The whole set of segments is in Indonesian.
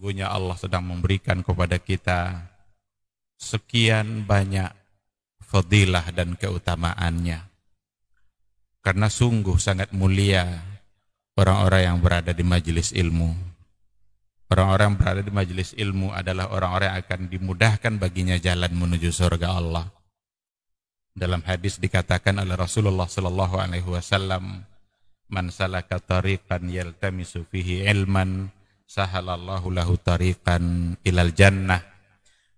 Sungguhnya Allah sedang memberikan kepada kita sekian banyak fadilah dan keutamaannya. Karena sungguh sangat mulia orang-orang yang berada di majelis ilmu. Orang-orang yang berada di majelis ilmu adalah orang-orang yang akan dimudahkan baginya jalan menuju surga Allah. Dalam hadis dikatakan oleh Rasulullah Shallallahu Alaihi Wasallam, "Man salaka tariqan yaltamisu fihi ilman, sahalallahu lahu tarikan ilal jannah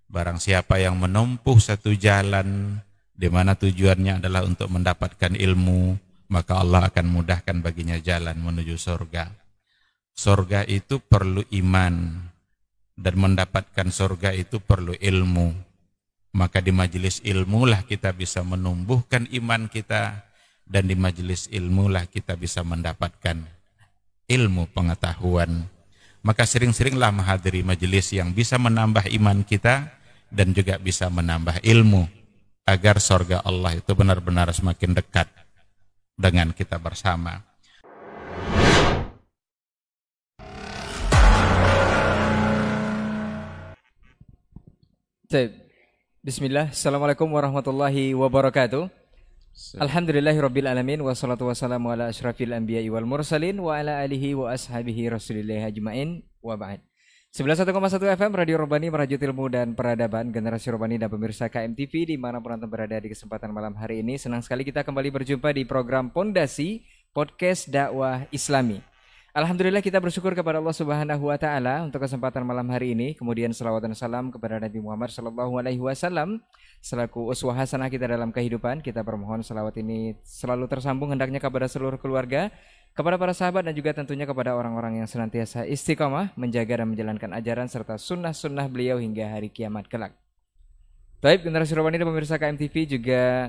barang siapa yang menempuh satu jalan di mana tujuannya adalah untuk mendapatkan ilmu maka Allah akan mudahkan baginya jalan menuju surga surga itu perlu iman dan mendapatkan surga itu perlu ilmu maka di majelis lah kita bisa menumbuhkan iman kita dan di majelis lah kita bisa mendapatkan ilmu pengetahuan maka sering-seringlah menghadiri majelis yang bisa menambah iman kita dan juga bisa menambah ilmu agar sorga Allah itu benar-benar semakin dekat dengan kita bersama. Bismillah. Assalamualaikum warahmatullahi wabarakatuh. Alhamdulillahirrabbilalamin alamin wassalatu wassalamu ala ashrafil anbiya wal mursalin wa ala alihi wa ashabihi rasulillahi ajmain wa ba'd. 11.1 FM Radio Robani merajut ilmu dan peradaban generasi Robani dan pemirsa KMTV di mana pun anda berada di kesempatan malam hari ini senang sekali kita kembali berjumpa di program Pondasi Podcast Dakwah Islami. Alhamdulillah kita bersyukur kepada Allah Subhanahu wa taala untuk kesempatan malam hari ini. Kemudian selawat dan salam kepada Nabi Muhammad sallallahu alaihi wasallam selaku uswah hasanah kita dalam kehidupan. Kita bermohon selawat ini selalu tersambung hendaknya kepada seluruh keluarga, kepada para sahabat dan juga tentunya kepada orang-orang yang senantiasa istiqomah menjaga dan menjalankan ajaran serta sunnah-sunnah beliau hingga hari kiamat kelak. Baik, generasi Rohani dan pemirsa KMTV juga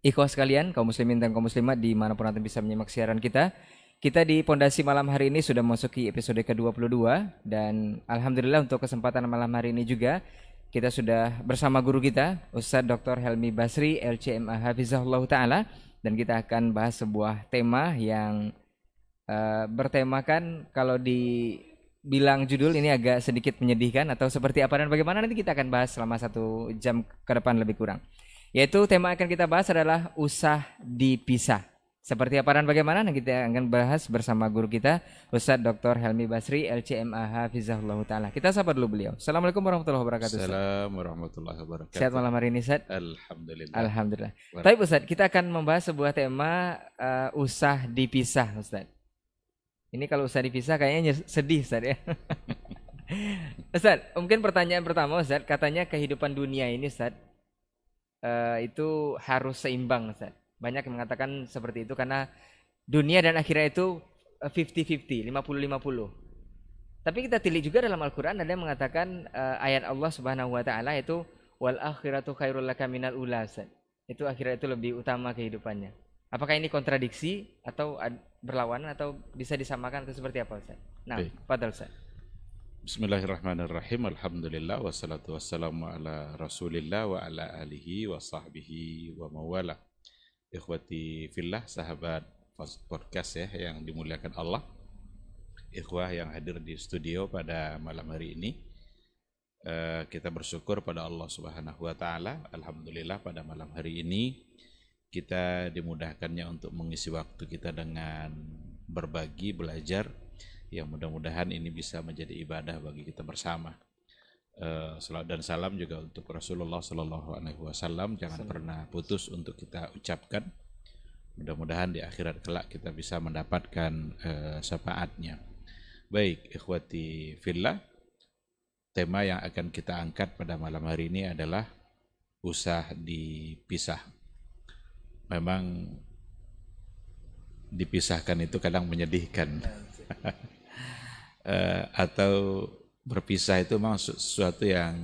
ikhwas sekalian, kaum muslimin dan kaum muslimat di dimanapun Anda bisa menyimak siaran kita. Kita di Pondasi malam hari ini sudah memasuki episode ke-22 dan alhamdulillah untuk kesempatan malam hari ini juga kita sudah bersama guru kita Ustadz Dr. Helmi Basri LCMA Hafizahullah taala dan kita akan bahas sebuah tema yang uh, bertemakan kalau dibilang judul ini agak sedikit menyedihkan atau seperti apa dan bagaimana nanti kita akan bahas selama satu jam ke depan lebih kurang. Yaitu tema yang akan kita bahas adalah usah dipisah. Seperti apa dan bagaimana nah kita akan bahas bersama guru kita Ustadz Dr. Helmi Basri LCMAH Fizahullah Ta'ala Kita sapa dulu beliau Assalamualaikum warahmatullahi wabarakatuh Assalamualaikum warahmatullahi wabarakatuh Sehat malam hari ini Ustadz Alhamdulillah Alhamdulillah Tapi Ustadz kita akan membahas sebuah tema uh, Usah dipisah Ustadz Ini kalau usah dipisah kayaknya sedih Ustadz ya Ustadz mungkin pertanyaan pertama Ustadz Katanya kehidupan dunia ini Ustadz uh, Itu harus seimbang Ustadz banyak yang mengatakan seperti itu karena dunia dan akhirat itu 50-50, eh, 50-50. Tapi kita tilik juga dalam Al-Qur'an ada yang mengatakan uh, ayat Allah Subhanahu wa taala itu wal akhiratu khairul laka minal ulasan. Itu akhirat itu lebih utama kehidupannya. Apakah ini kontradiksi atau berlawanan atau bisa disamakan atau seperti apa Ustaz? Nah, padahal Fadal Ustaz. Bismillahirrahmanirrahim. Alhamdulillah wassalatu wassalamu ala Rasulillah wa ala alihi wa sahbihi wa mawalah ikhwati fillah sahabat podcast ya yang dimuliakan Allah ikhwah yang hadir di studio pada malam hari ini eh, kita bersyukur pada Allah Subhanahu wa taala alhamdulillah pada malam hari ini kita dimudahkannya untuk mengisi waktu kita dengan berbagi belajar yang mudah-mudahan ini bisa menjadi ibadah bagi kita bersama uh, dan salam juga untuk Rasulullah Sallallahu Alaihi Wasallam jangan pernah putus untuk kita ucapkan mudah-mudahan di akhirat kelak kita bisa mendapatkan uh, syafaatnya baik ikhwati fillah tema yang akan kita angkat pada malam hari ini adalah usah dipisah memang dipisahkan itu kadang menyedihkan ya, eh, atau berpisah itu memang sesuatu yang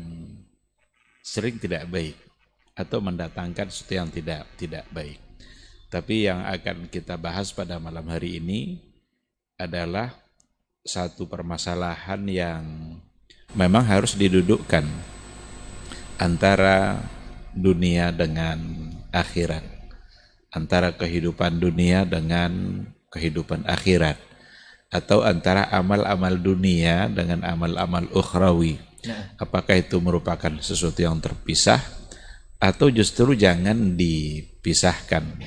sering tidak baik atau mendatangkan sesuatu yang tidak tidak baik. Tapi yang akan kita bahas pada malam hari ini adalah satu permasalahan yang memang harus didudukkan antara dunia dengan akhirat, antara kehidupan dunia dengan kehidupan akhirat atau antara amal-amal dunia dengan amal-amal ukhrawi. Nah. Apakah itu merupakan sesuatu yang terpisah atau justru jangan dipisahkan?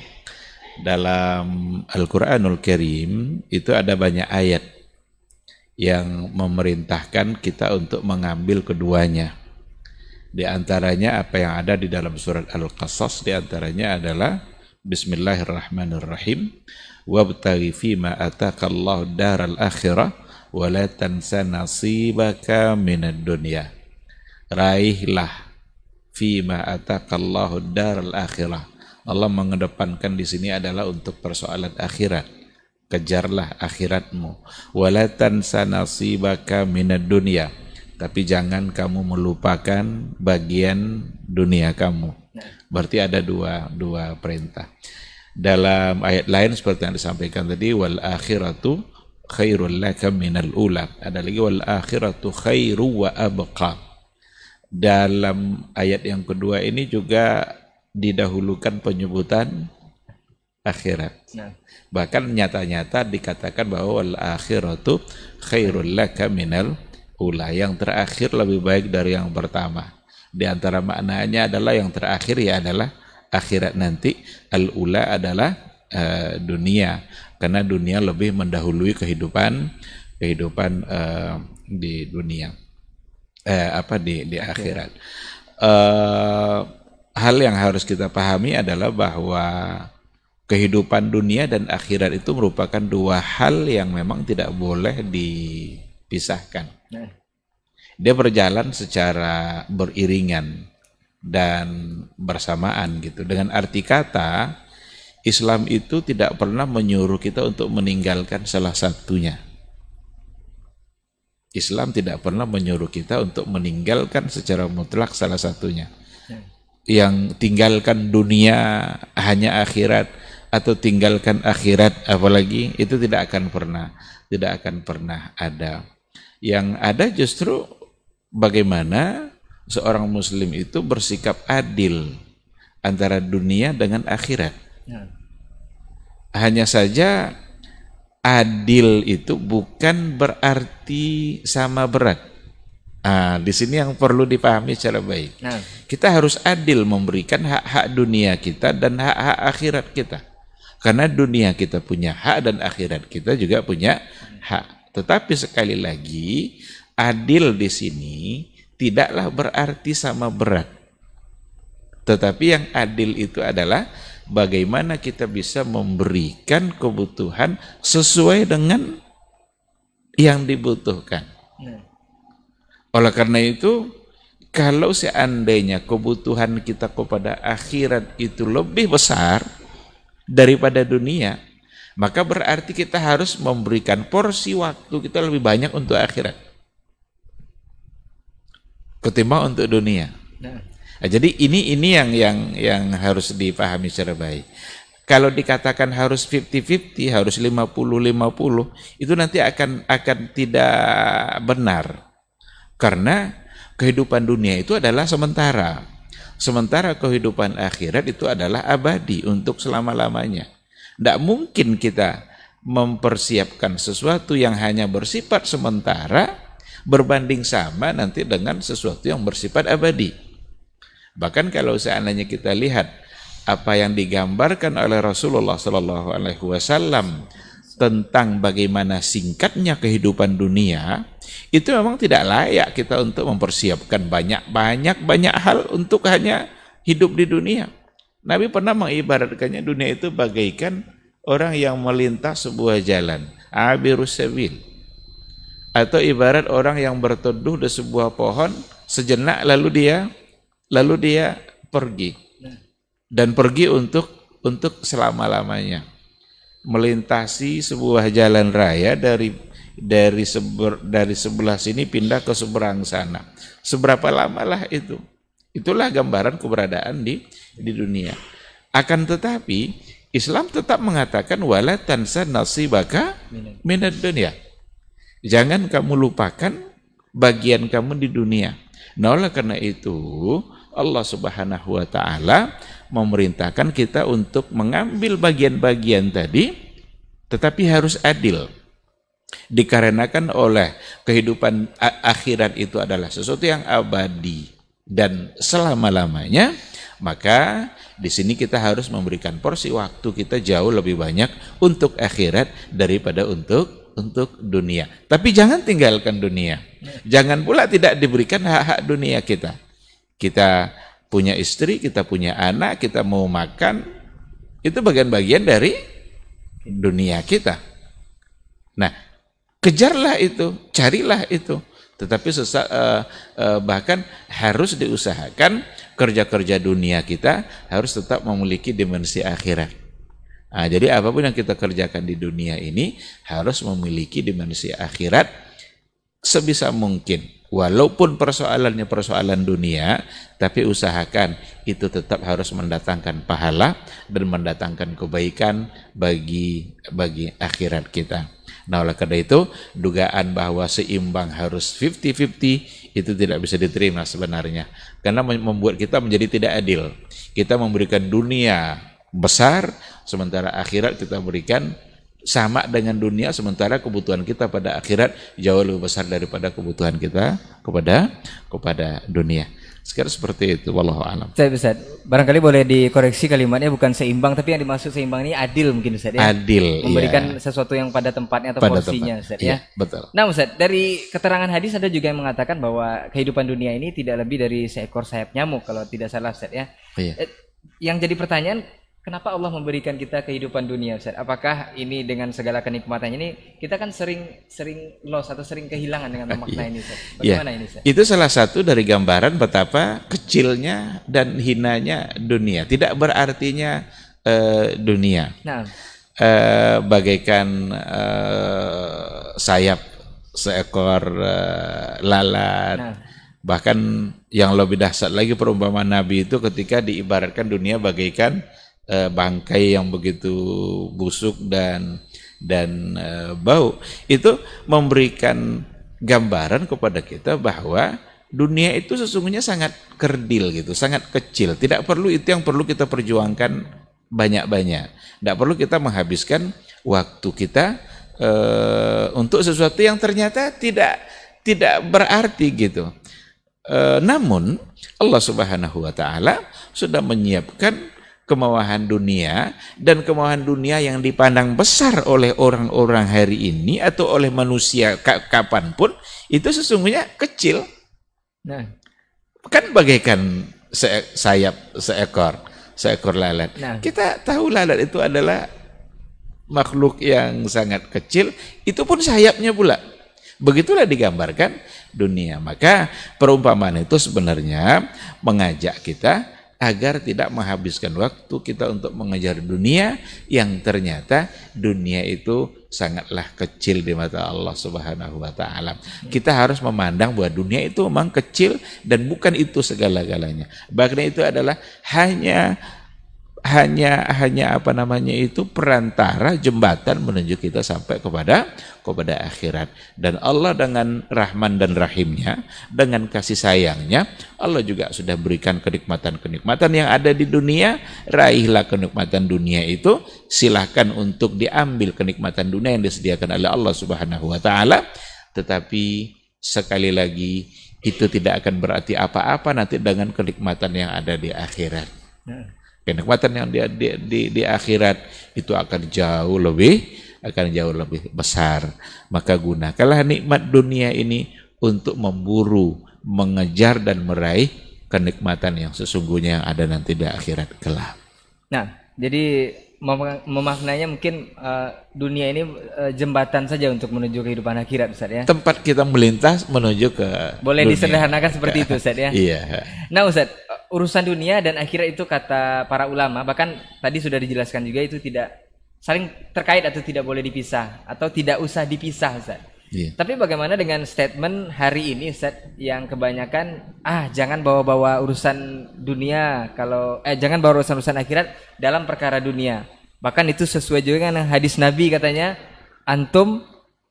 Dalam Al-Qur'anul Karim itu ada banyak ayat yang memerintahkan kita untuk mengambil keduanya. Di antaranya apa yang ada di dalam surat Al-Qasas di antaranya adalah Bismillahirrahmanirrahim. Wabtaghi fima ataka Allah daral akhirah wa la tansa nasibaka minad dunya. Raihlah fima ataka Allah daral akhirah. Allah mengedepankan di sini adalah untuk persoalan akhirat. Kejarlah akhiratmu. Wa la tansa nasibaka minad dunya. Tapi jangan kamu melupakan bagian dunia kamu Berarti ada dua dua perintah. Dalam ayat lain seperti yang disampaikan tadi wal akhiratu khairul laka minal ula. Ada lagi wal akhiratu khairu wa abqa. Dalam ayat yang kedua ini juga didahulukan penyebutan akhirat. Nah. Bahkan nyata-nyata dikatakan bahwa wal akhiratu khairul laka minal ula. Yang terakhir lebih baik dari yang pertama. Di antara maknanya adalah yang terakhir ya adalah akhirat nanti, al-ula adalah uh, dunia karena dunia lebih mendahului kehidupan kehidupan uh, di dunia. Eh, apa di di akhirat. Uh, hal yang harus kita pahami adalah bahwa kehidupan dunia dan akhirat itu merupakan dua hal yang memang tidak boleh dipisahkan. Nah dia berjalan secara beriringan dan bersamaan gitu. Dengan arti kata, Islam itu tidak pernah menyuruh kita untuk meninggalkan salah satunya. Islam tidak pernah menyuruh kita untuk meninggalkan secara mutlak salah satunya. Yang tinggalkan dunia hanya akhirat atau tinggalkan akhirat apalagi itu tidak akan pernah tidak akan pernah ada. Yang ada justru bagaimana seorang muslim itu bersikap adil antara dunia dengan akhirat. Ya. Hanya saja adil itu bukan berarti sama berat. Nah, di sini yang perlu dipahami secara baik. Ya. Kita harus adil memberikan hak-hak dunia kita dan hak-hak akhirat kita. Karena dunia kita punya hak dan akhirat kita juga punya hak. Tetapi sekali lagi adil di sini tidaklah berarti sama berat. Tetapi yang adil itu adalah bagaimana kita bisa memberikan kebutuhan sesuai dengan yang dibutuhkan. Nah. Oleh karena itu, kalau seandainya kebutuhan kita kepada akhirat itu lebih besar daripada dunia, maka berarti kita harus memberikan porsi waktu kita lebih banyak untuk akhirat ketimbang untuk dunia. Nah. nah, jadi ini ini yang yang yang harus dipahami secara baik. Kalau dikatakan harus 50-50, harus 50-50, itu nanti akan akan tidak benar. Karena kehidupan dunia itu adalah sementara. Sementara kehidupan akhirat itu adalah abadi untuk selama-lamanya. Tidak mungkin kita mempersiapkan sesuatu yang hanya bersifat sementara berbanding sama nanti dengan sesuatu yang bersifat abadi. Bahkan kalau seandainya kita lihat apa yang digambarkan oleh Rasulullah Shallallahu Alaihi Wasallam tentang bagaimana singkatnya kehidupan dunia itu memang tidak layak kita untuk mempersiapkan banyak banyak banyak hal untuk hanya hidup di dunia. Nabi pernah mengibaratkannya dunia itu bagaikan orang yang melintas sebuah jalan, abirus sabil atau ibarat orang yang berteduh di sebuah pohon sejenak lalu dia lalu dia pergi dan pergi untuk untuk selama-lamanya melintasi sebuah jalan raya dari dari seber, dari sebelah sini pindah ke seberang sana seberapa lamalah itu itulah gambaran keberadaan di di dunia akan tetapi Islam tetap mengatakan wala tansa nasibaka minad dunia Jangan kamu lupakan bagian kamu di dunia. Nah, oleh karena itu, Allah Subhanahu wa taala memerintahkan kita untuk mengambil bagian-bagian tadi tetapi harus adil. Dikarenakan oleh kehidupan akhirat itu adalah sesuatu yang abadi dan selama-lamanya, maka di sini kita harus memberikan porsi waktu kita jauh lebih banyak untuk akhirat daripada untuk untuk dunia. Tapi jangan tinggalkan dunia. Jangan pula tidak diberikan hak-hak dunia kita. Kita punya istri, kita punya anak, kita mau makan, itu bagian-bagian dari dunia kita. Nah, kejarlah itu, carilah itu. Tetapi sesa, eh, eh, bahkan harus diusahakan kerja-kerja dunia kita harus tetap memiliki dimensi akhirat. Nah, jadi apapun yang kita kerjakan di dunia ini harus memiliki dimensi akhirat sebisa mungkin. Walaupun persoalannya persoalan dunia, tapi usahakan itu tetap harus mendatangkan pahala dan mendatangkan kebaikan bagi bagi akhirat kita. Nah, oleh karena itu, dugaan bahwa seimbang harus 50-50 itu tidak bisa diterima sebenarnya. Karena membuat kita menjadi tidak adil. Kita memberikan dunia besar, sementara akhirat kita berikan sama dengan dunia, sementara kebutuhan kita pada akhirat jauh lebih besar daripada kebutuhan kita kepada kepada dunia. Sekarang seperti itu, wallahu alam. Saya bisa barangkali boleh dikoreksi kalimatnya bukan seimbang, tapi yang dimaksud seimbang ini adil mungkin Ustaz ya. Adil. Memberikan iya. sesuatu yang pada tempatnya atau pada porsinya tempat. Ustaz ya. ya. Betul. Nah Ustaz, dari keterangan hadis ada juga yang mengatakan bahwa kehidupan dunia ini tidak lebih dari seekor sayap nyamuk kalau tidak salah Ustaz ya. Iya. Eh, yang jadi pertanyaan Kenapa Allah memberikan kita kehidupan dunia Ustaz? Apakah ini dengan segala kenikmatannya ini kita kan sering sering loss atau sering kehilangan dengan ah, makna iya. ini Ustaz? Iya. Bagaimana ya. ini Ustaz? Itu salah satu dari gambaran betapa kecilnya dan hinanya dunia. Tidak berartinya uh, dunia. Nah. Uh, bagaikan uh, sayap seekor uh, lalat. Nah. Bahkan yang lebih dahsyat lagi perumpamaan Nabi itu ketika diibaratkan dunia bagaikan Eh, bangkai yang begitu busuk dan dan eh, bau itu memberikan gambaran kepada kita bahwa dunia itu sesungguhnya sangat kerdil gitu, sangat kecil. Tidak perlu itu yang perlu kita perjuangkan banyak-banyak. Tidak perlu kita menghabiskan waktu kita e, untuk sesuatu yang ternyata tidak tidak berarti gitu. E, namun Allah Subhanahu wa taala sudah menyiapkan kemewahan dunia dan kemewahan dunia yang dipandang besar oleh orang-orang hari ini atau oleh manusia kapanpun itu sesungguhnya kecil. Nah, kan bagaikan se sayap seekor seekor lalat. Nah. Kita tahu lalat itu adalah makhluk yang sangat kecil, itu pun sayapnya pula. Begitulah digambarkan dunia. Maka perumpamaan itu sebenarnya mengajak kita agar tidak menghabiskan waktu kita untuk mengejar dunia yang ternyata dunia itu sangatlah kecil di mata Allah Subhanahu wa taala. Kita harus memandang bahwa dunia itu memang kecil dan bukan itu segala-galanya. Bahkan itu adalah hanya hanya hanya apa namanya itu perantara jembatan menuju kita sampai kepada kepada akhirat dan Allah dengan rahman dan rahimnya dengan kasih sayangnya Allah juga sudah berikan kenikmatan-kenikmatan yang ada di dunia raihlah kenikmatan dunia itu silahkan untuk diambil kenikmatan dunia yang disediakan oleh Allah Subhanahu wa taala tetapi sekali lagi itu tidak akan berarti apa-apa nanti dengan kenikmatan yang ada di akhirat. Ya kenikmatan yang di, di, di, di akhirat itu akan jauh lebih akan jauh lebih besar. Maka gunakanlah nikmat dunia ini untuk memburu, mengejar dan meraih kenikmatan yang sesungguhnya yang ada nanti di akhirat kelak. Nah, jadi mem memaknanya mungkin uh, dunia ini uh, jembatan saja untuk menuju kehidupan akhirat Ustaz ya. Tempat kita melintas menuju ke Boleh dunia. disederhanakan seperti itu Ustaz ya. iya. Nah Ustaz, urusan dunia dan akhirat itu kata para ulama bahkan tadi sudah dijelaskan juga itu tidak saling terkait atau tidak boleh dipisah atau tidak usah dipisah Ustaz. Yeah. Tapi bagaimana dengan statement hari ini Ustaz yang kebanyakan ah jangan bawa-bawa urusan dunia kalau eh jangan bawa urusan-urusan akhirat dalam perkara dunia. Bahkan itu sesuai juga dengan hadis Nabi katanya antum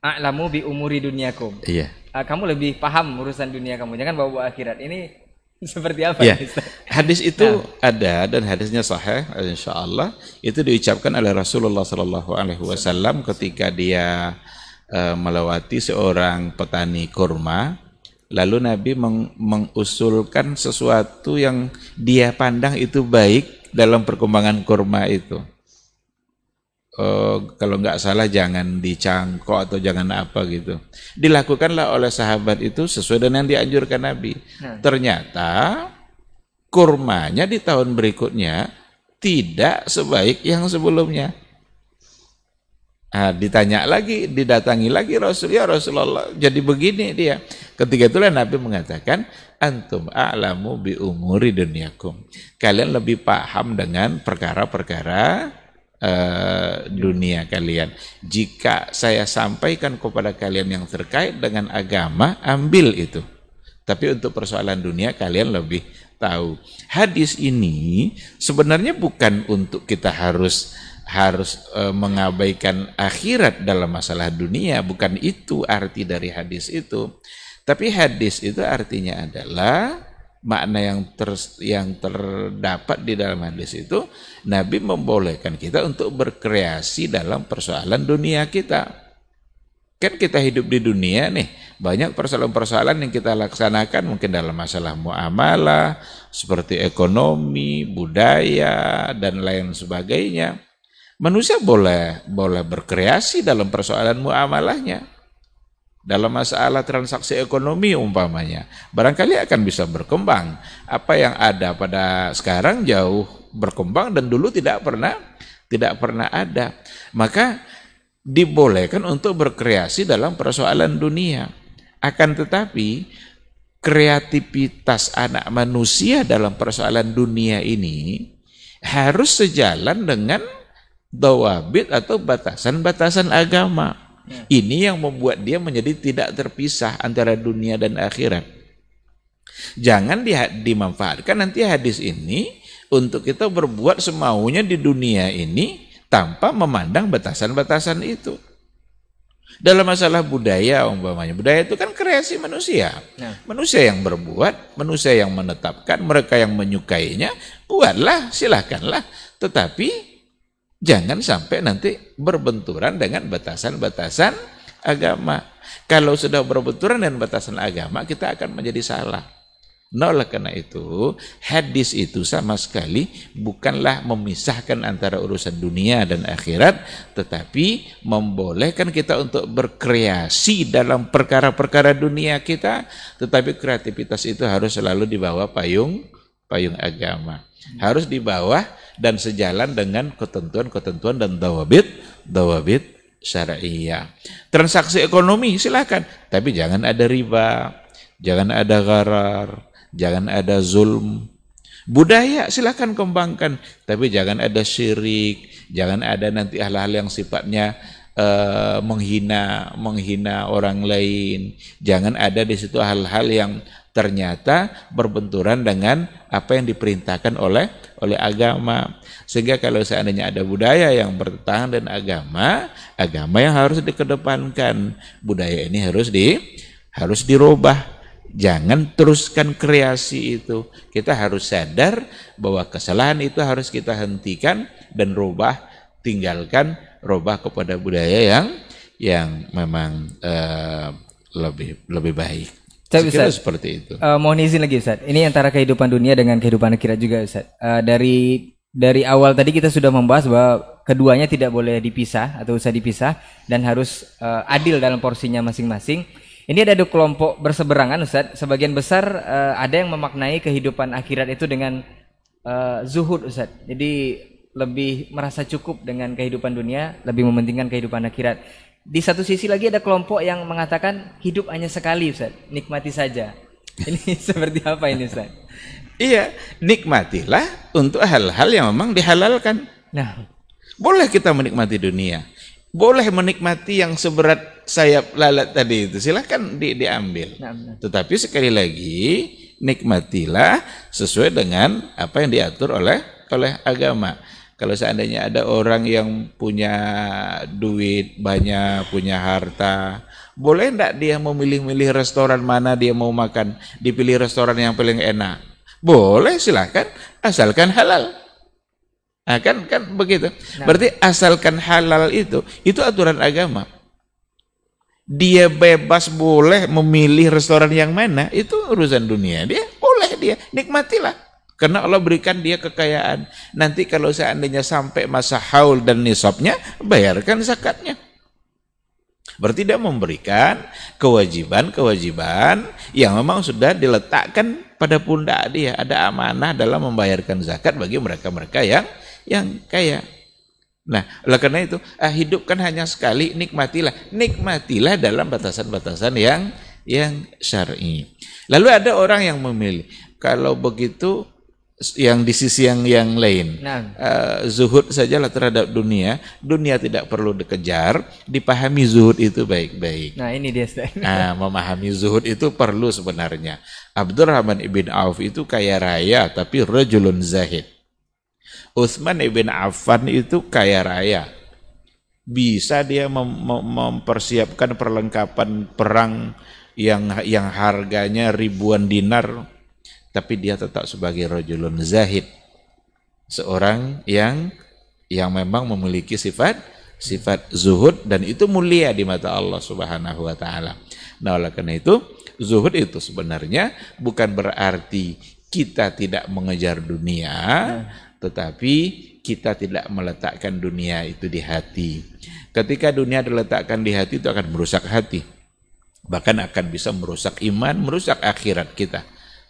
a'lamu bi umuri dunyakum. Iya. Yeah. kamu lebih paham urusan dunia kamu, jangan bawa, -bawa akhirat. Ini Seperti apa? Ya. Hadis itu nah. ada dan hadisnya sahih insya Allah itu diucapkan oleh Rasulullah Shallallahu Alaihi Wasallam ketika dia uh, melewati seorang petani kurma lalu Nabi meng mengusulkan sesuatu yang dia pandang itu baik dalam perkembangan kurma itu oh, kalau nggak salah jangan dicangkok atau jangan apa gitu. Dilakukanlah oleh sahabat itu sesuai dengan yang dianjurkan Nabi. Nah. Ternyata kurmanya di tahun berikutnya tidak sebaik yang sebelumnya. Nah, ditanya lagi, didatangi lagi Rasul, ya Rasulullah, jadi begini dia. Ketika itulah Nabi mengatakan, Antum a'lamu bi umuri dunyakum. Kalian lebih paham dengan perkara-perkara Eh, dunia kalian. Jika saya sampaikan kepada kalian yang terkait dengan agama, ambil itu. Tapi untuk persoalan dunia kalian lebih tahu. Hadis ini sebenarnya bukan untuk kita harus harus e, mengabaikan akhirat dalam masalah dunia, bukan itu arti dari hadis itu. Tapi hadis itu artinya adalah makna yang ter, yang terdapat di dalam hadis itu Nabi membolehkan kita untuk berkreasi dalam persoalan dunia kita. Kan kita hidup di dunia nih, banyak persoalan-persoalan yang kita laksanakan mungkin dalam masalah muamalah, seperti ekonomi, budaya dan lain sebagainya. Manusia boleh boleh berkreasi dalam persoalan muamalahnya dalam masalah transaksi ekonomi umpamanya barangkali akan bisa berkembang apa yang ada pada sekarang jauh berkembang dan dulu tidak pernah tidak pernah ada maka dibolehkan untuk berkreasi dalam persoalan dunia akan tetapi kreativitas anak manusia dalam persoalan dunia ini harus sejalan dengan dawabit atau batasan-batasan agama Hmm. Ini yang membuat dia menjadi tidak terpisah antara dunia dan akhirat. Jangan di, dimanfaatkan nanti hadis ini untuk kita berbuat semaunya di dunia ini tanpa memandang batasan-batasan itu. Dalam masalah budaya umpamanya, budaya itu kan kreasi manusia. Nah. Manusia yang berbuat, manusia yang menetapkan, mereka yang menyukainya, buatlah, silahkanlah. Tetapi Jangan sampai nanti berbenturan dengan batasan-batasan agama. Kalau sudah berbenturan dengan batasan agama, kita akan menjadi salah. Nolak karena itu, hadis itu sama sekali bukanlah memisahkan antara urusan dunia dan akhirat, tetapi membolehkan kita untuk berkreasi dalam perkara-perkara dunia kita, tetapi kreativitas itu harus selalu di bawah payung payung agama. Harus di bawah dan sejalan dengan ketentuan-ketentuan dan dawabit dawabit syariah. Transaksi ekonomi silahkan, tapi jangan ada riba, jangan ada gharar, jangan ada zulm. Budaya silahkan kembangkan, tapi jangan ada syirik, jangan ada nanti hal-hal yang sifatnya Uh, menghina menghina orang lain jangan ada di situ hal-hal yang ternyata berbenturan dengan apa yang diperintahkan oleh oleh agama. Sehingga kalau seandainya ada budaya yang bertentangan dengan agama, agama yang harus dikedepankan. Budaya ini harus di harus dirubah. Jangan teruskan kreasi itu. Kita harus sadar bahwa kesalahan itu harus kita hentikan dan rubah, tinggalkan, rubah kepada budaya yang yang memang uh, lebih lebih baik. Saya Ustaz, seperti itu. Uh, mohon izin lagi Ustaz. Ini antara kehidupan dunia dengan kehidupan akhirat juga Ustaz. Uh, dari dari awal tadi kita sudah membahas bahwa keduanya tidak boleh dipisah atau usah dipisah dan harus uh, adil dalam porsinya masing-masing. Ini ada dua kelompok berseberangan Ustaz. Sebagian besar uh, ada yang memaknai kehidupan akhirat itu dengan uh, zuhud Ustaz. Jadi lebih merasa cukup dengan kehidupan dunia, lebih mementingkan kehidupan akhirat. Di satu sisi lagi ada kelompok yang mengatakan hidup hanya sekali Ustaz, nikmati saja. Ini seperti apa ini Ustaz? Iya, nikmatilah untuk hal-hal yang memang dihalalkan. Nah, boleh kita menikmati dunia. Boleh menikmati yang seberat sayap lalat tadi itu. Silahkan di, diambil. Nah, nah. Tetapi sekali lagi, nikmatilah sesuai dengan apa yang diatur oleh oleh agama. Kalau seandainya ada orang yang punya duit banyak, punya harta, boleh enggak dia memilih-milih restoran mana dia mau makan? Dipilih restoran yang paling enak. Boleh silahkan, asalkan halal. Nah, kan kan begitu. Nah. Berarti asalkan halal itu, itu aturan agama. Dia bebas boleh memilih restoran yang mana, itu urusan dunia dia. Boleh dia, nikmatilah. Karena Allah berikan dia kekayaan. Nanti kalau seandainya sampai masa haul dan nisabnya, bayarkan zakatnya. Berarti dia memberikan kewajiban-kewajiban yang memang sudah diletakkan pada pundak dia. Ada amanah dalam membayarkan zakat bagi mereka-mereka yang yang kaya. Nah, oleh karena itu, ah, hidup kan hanya sekali, nikmatilah. Nikmatilah dalam batasan-batasan yang yang syar'i. Lalu ada orang yang memilih, kalau begitu yang di sisi yang yang lain. Nah. Uh, zuhud sajalah terhadap dunia. Dunia tidak perlu dikejar. Dipahami zuhud itu baik-baik. Nah ini dia. Nah, memahami zuhud itu perlu sebenarnya. Abdurrahman ibn Auf itu kaya raya tapi rajulun zahid. Utsman ibn Affan itu kaya raya. Bisa dia mem mem mempersiapkan perlengkapan perang yang yang harganya ribuan dinar tapi dia tetap sebagai rojulun zahid seorang yang yang memang memiliki sifat sifat zuhud dan itu mulia di mata Allah Subhanahu wa taala. Nah, oleh karena itu zuhud itu sebenarnya bukan berarti kita tidak mengejar dunia, tetapi kita tidak meletakkan dunia itu di hati. Ketika dunia diletakkan di hati itu akan merusak hati. Bahkan akan bisa merusak iman, merusak akhirat kita.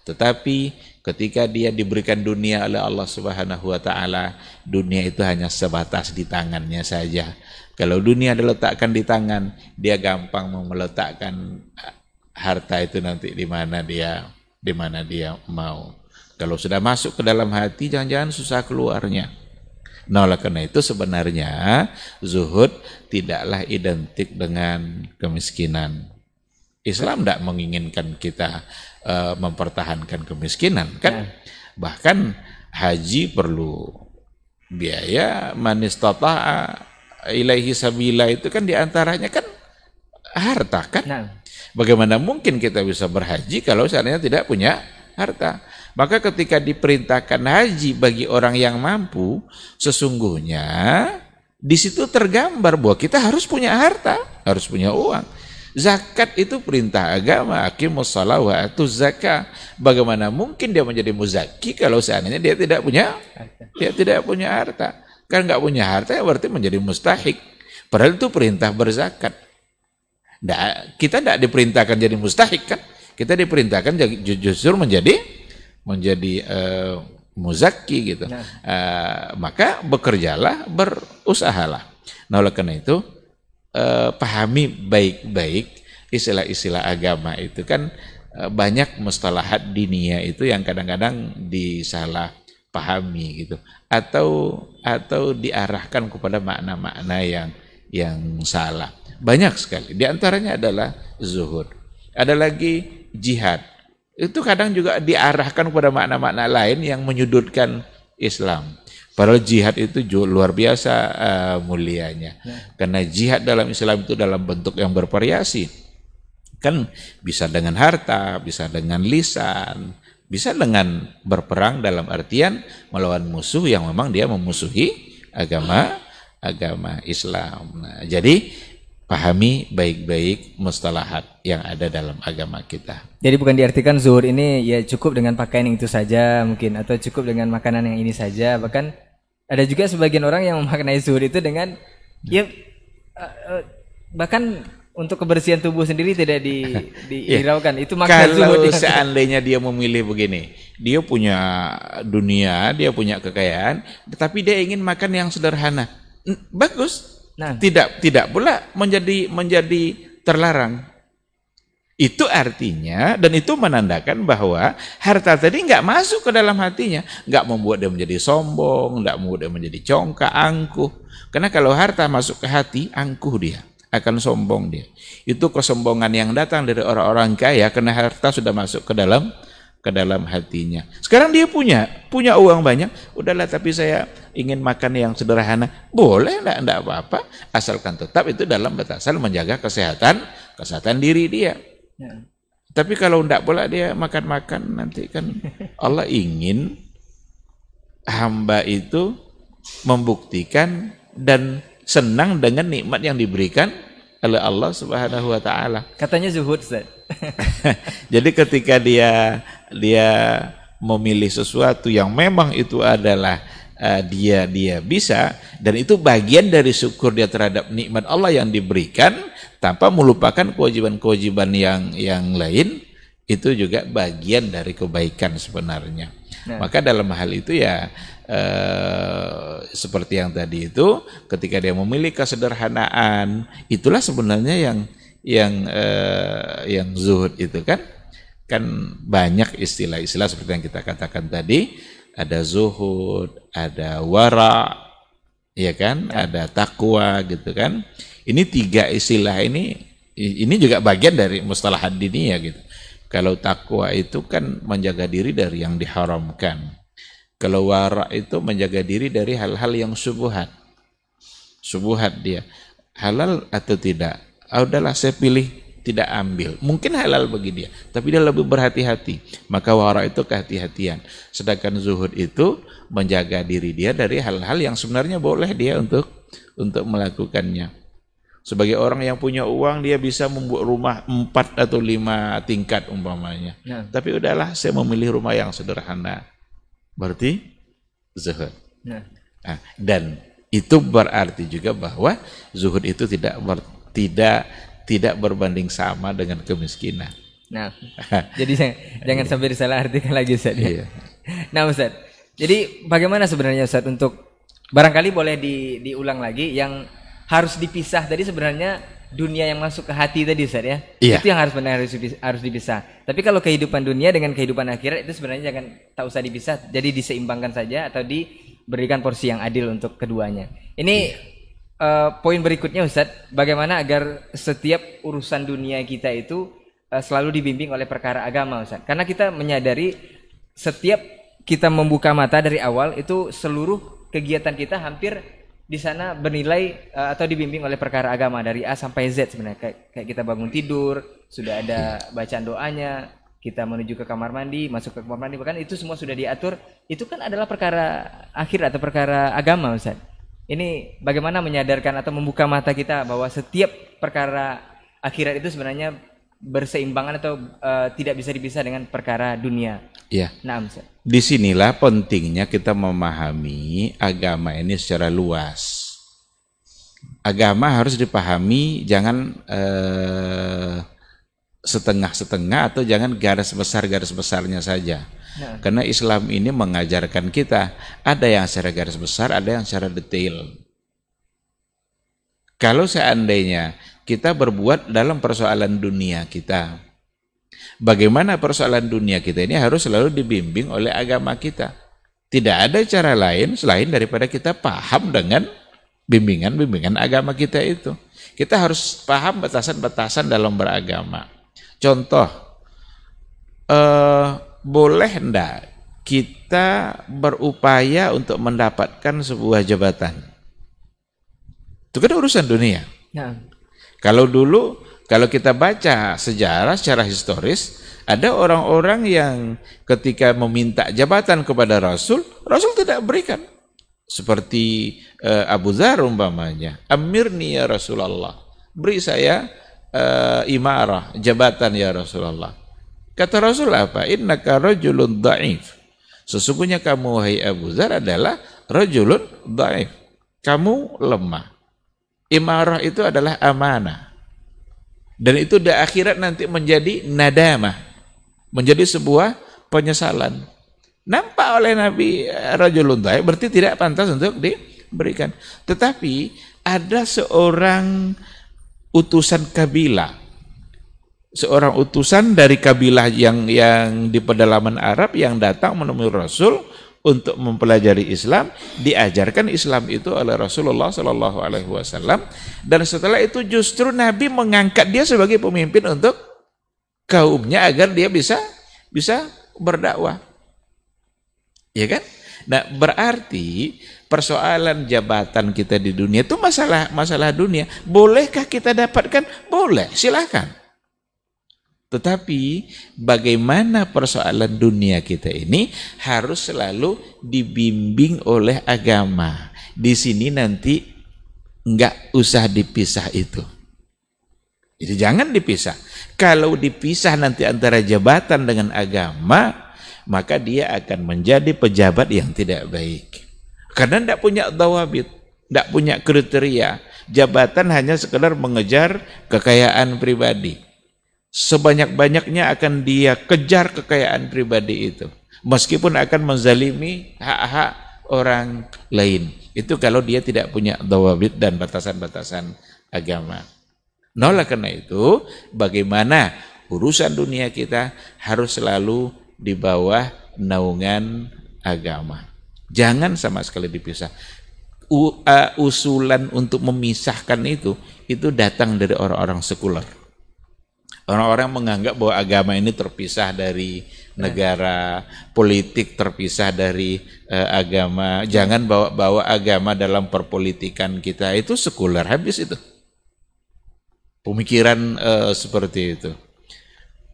Tetapi ketika dia diberikan dunia oleh Allah Subhanahu wa taala, dunia itu hanya sebatas di tangannya saja. Kalau dunia diletakkan di tangan, dia gampang meletakkan ah, harta itu nanti di mana dia di mana dia mau. Kalau sudah masuk ke dalam hati, jangan-jangan susah keluarnya. Nah, oleh karena itu sebenarnya zuhud tidaklah identik dengan kemiskinan. Islam tidak menginginkan kita uh, mempertahankan kemiskinan kan. Ya. Bahkan haji perlu biaya manis tata ilaihi sabila itu kan diantaranya kan harta kan. ya. Bagaimana mungkin kita bisa berhaji kalau seandainya tidak punya harta? Maka ketika diperintahkan haji bagi orang yang mampu, sesungguhnya di situ tergambar bahwa kita harus punya harta, harus punya uang. Zakat itu perintah agama, aqimus shalah wa zakat, Bagaimana mungkin dia menjadi muzaki kalau seandainya dia tidak punya dia tidak punya harta. Kan nggak punya harta ya berarti menjadi mustahik. Padahal itu perintah berzakat. Nah, kita tidak diperintahkan jadi mustahik kan? Kita diperintahkan justru menjadi menjadi uh, eh, muzaki gitu. Nah. Uh, maka bekerjalah, berusahalah. Nah oleh karena itu eh, pahami baik-baik istilah-istilah agama itu kan eh, banyak mustalahat dinia itu yang kadang-kadang disalah pahami gitu atau atau diarahkan kepada makna-makna yang yang salah banyak sekali diantaranya adalah zuhud ada lagi jihad itu kadang juga diarahkan kepada makna-makna lain yang menyudutkan Islam Padahal jihad itu luar biasa uh, mulianya. Ya. Karena jihad dalam Islam itu dalam bentuk yang bervariasi. Kan bisa dengan harta, bisa dengan lisan, bisa dengan berperang dalam artian melawan musuh yang memang dia memusuhi agama agama Islam. Nah, jadi pahami baik-baik mustalahat yang ada dalam agama kita. Jadi bukan diartikan zuhur ini ya cukup dengan pakaian itu saja mungkin atau cukup dengan makanan yang ini saja bahkan ada juga sebagian orang yang memaknai zuhur itu dengan ya uh, uh, bahkan untuk kebersihan tubuh sendiri tidak di, ya. dihiraukan. Itu makna Kalau di seandainya dia memilih begini, dia punya dunia, dia punya kekayaan, tetapi dia ingin makan yang sederhana. Bagus. Nah. Tidak tidak pula menjadi menjadi terlarang. Itu artinya dan itu menandakan bahwa harta tadi nggak masuk ke dalam hatinya, nggak membuat dia menjadi sombong, nggak membuat dia menjadi congkak, angkuh. Karena kalau harta masuk ke hati, angkuh dia, akan sombong dia. Itu kesombongan yang datang dari orang-orang kaya karena harta sudah masuk ke dalam ke dalam hatinya. Sekarang dia punya, punya uang banyak, udahlah tapi saya ingin makan yang sederhana. Boleh enggak, enggak apa-apa, asalkan tetap itu dalam batasan menjaga kesehatan, kesehatan diri dia. Ya. Tapi kalau tidak pula dia makan-makan nanti kan Allah ingin hamba itu membuktikan dan senang dengan nikmat yang diberikan oleh Allah Subhanahu wa taala. Katanya zuhud, Ustaz. Jadi ketika dia dia memilih sesuatu yang memang itu adalah uh, dia dia bisa dan itu bagian dari syukur dia terhadap nikmat Allah yang diberikan tanpa melupakan kewajiban-kewajiban yang yang lain itu juga bagian dari kebaikan sebenarnya. Nah. Maka dalam hal itu ya eh, seperti yang tadi itu ketika dia memilih kesederhanaan itulah sebenarnya yang yang eh, yang zuhud itu kan kan banyak istilah-istilah seperti yang kita katakan tadi ada zuhud, ada wara, ya kan, ya. ada takwa gitu kan. Ini tiga istilah ini ini juga bagian dari mustalah ya gitu. Kalau takwa itu kan menjaga diri dari yang diharamkan. Kalau wara itu menjaga diri dari hal-hal yang subuhat. Subuhat dia. Halal atau tidak? Ah, saya pilih tidak ambil. Mungkin halal bagi dia, tapi dia lebih berhati-hati. Maka wara itu kehati-hatian. Sedangkan zuhud itu menjaga diri dia dari hal-hal yang sebenarnya boleh dia untuk untuk melakukannya. Sebagai orang yang punya uang dia bisa membuat rumah empat atau lima tingkat umpamanya. Ya. Tapi udahlah saya memilih rumah yang sederhana. Berarti zuhud. Ya. Nah, dan itu berarti juga bahwa zuhud itu tidak ber, tidak tidak berbanding sama dengan kemiskinan. Nah, jadi saya, jangan iya. sampai disalah artikan lagi Ustaz. Ya. Iya. Nah Ustaz, jadi bagaimana sebenarnya Ustaz untuk barangkali boleh di, diulang lagi yang harus dipisah tadi sebenarnya dunia yang masuk ke hati tadi Ustaz ya. Iya. Itu yang harus benar harus harus dipisah. Tapi kalau kehidupan dunia dengan kehidupan akhirat itu sebenarnya jangan tak usah dipisah, jadi diseimbangkan saja atau diberikan porsi yang adil untuk keduanya. Ini iya. uh, poin berikutnya Ustaz, bagaimana agar setiap urusan dunia kita itu uh, selalu dibimbing oleh perkara agama Ustaz. Karena kita menyadari setiap kita membuka mata dari awal itu seluruh kegiatan kita hampir di sana bernilai uh, atau dibimbing oleh perkara agama dari A sampai Z sebenarnya kayak, kayak kita bangun tidur sudah ada bacaan doanya kita menuju ke kamar mandi masuk ke kamar mandi bahkan itu semua sudah diatur itu kan adalah perkara akhir atau perkara agama Ustaz ini bagaimana menyadarkan atau membuka mata kita bahwa setiap perkara akhirat itu sebenarnya berseimbangan atau uh, tidak bisa dipisah dengan perkara dunia. Iya. Nah, Ustaz. Disinilah pentingnya kita memahami agama ini secara luas. Agama harus dipahami, jangan eh, setengah-setengah atau jangan garis besar-garis besarnya saja. Nah. Karena Islam ini mengajarkan kita ada yang secara garis besar, ada yang secara detail. Kalau seandainya kita berbuat dalam persoalan dunia kita, bagaimana persoalan dunia kita ini harus selalu dibimbing oleh agama kita. Tidak ada cara lain selain daripada kita paham dengan bimbingan-bimbingan agama kita itu. Kita harus paham batasan-batasan dalam beragama. Contoh, eh, boleh enggak kita berupaya untuk mendapatkan sebuah jabatan? Itu kan urusan dunia. Ya. Kalau dulu kalau kita baca sejarah secara historis, ada orang-orang yang ketika meminta jabatan kepada Rasul, Rasul tidak berikan. Seperti uh, Abu Dhar umpamanya, Amirni ya Rasulullah, beri saya uh, imarah, jabatan ya Rasulullah. Kata Rasul apa? Innaka rajulun da'if. Sesungguhnya kamu hai Abu Dhar adalah rajulun da'if. Kamu lemah. Imarah itu adalah amanah dan itu di akhirat nanti menjadi nadamah, menjadi sebuah penyesalan. Nampak oleh Nabi eh, Rajulun Taib, berarti tidak pantas untuk diberikan. Tetapi ada seorang utusan kabilah, seorang utusan dari kabilah yang yang di pedalaman Arab yang datang menemui Rasul untuk mempelajari Islam diajarkan Islam itu oleh Rasulullah Shallallahu Alaihi Wasallam dan setelah itu justru Nabi mengangkat dia sebagai pemimpin untuk kaumnya agar dia bisa bisa berdakwah ya kan nah berarti persoalan jabatan kita di dunia itu masalah masalah dunia bolehkah kita dapatkan boleh silahkan tetapi bagaimana persoalan dunia kita ini harus selalu dibimbing oleh agama. Di sini nanti nggak usah dipisah itu. Jadi jangan dipisah. Kalau dipisah nanti antara jabatan dengan agama, maka dia akan menjadi pejabat yang tidak baik. Karena tidak punya dawabit, tidak punya kriteria. Jabatan hanya sekedar mengejar kekayaan pribadi sebanyak-banyaknya akan dia kejar kekayaan pribadi itu meskipun akan menzalimi hak-hak orang lain itu kalau dia tidak punya dawabit dan batasan-batasan agama Nolak oleh karena itu bagaimana urusan dunia kita harus selalu di bawah naungan agama jangan sama sekali dipisah U, uh, usulan untuk memisahkan itu itu datang dari orang-orang sekuler Orang-orang menganggap bahwa agama ini terpisah dari negara, politik terpisah dari uh, agama. Jangan bawa-bawa agama dalam perpolitikan kita. Itu sekuler habis itu. Pemikiran uh, seperti itu.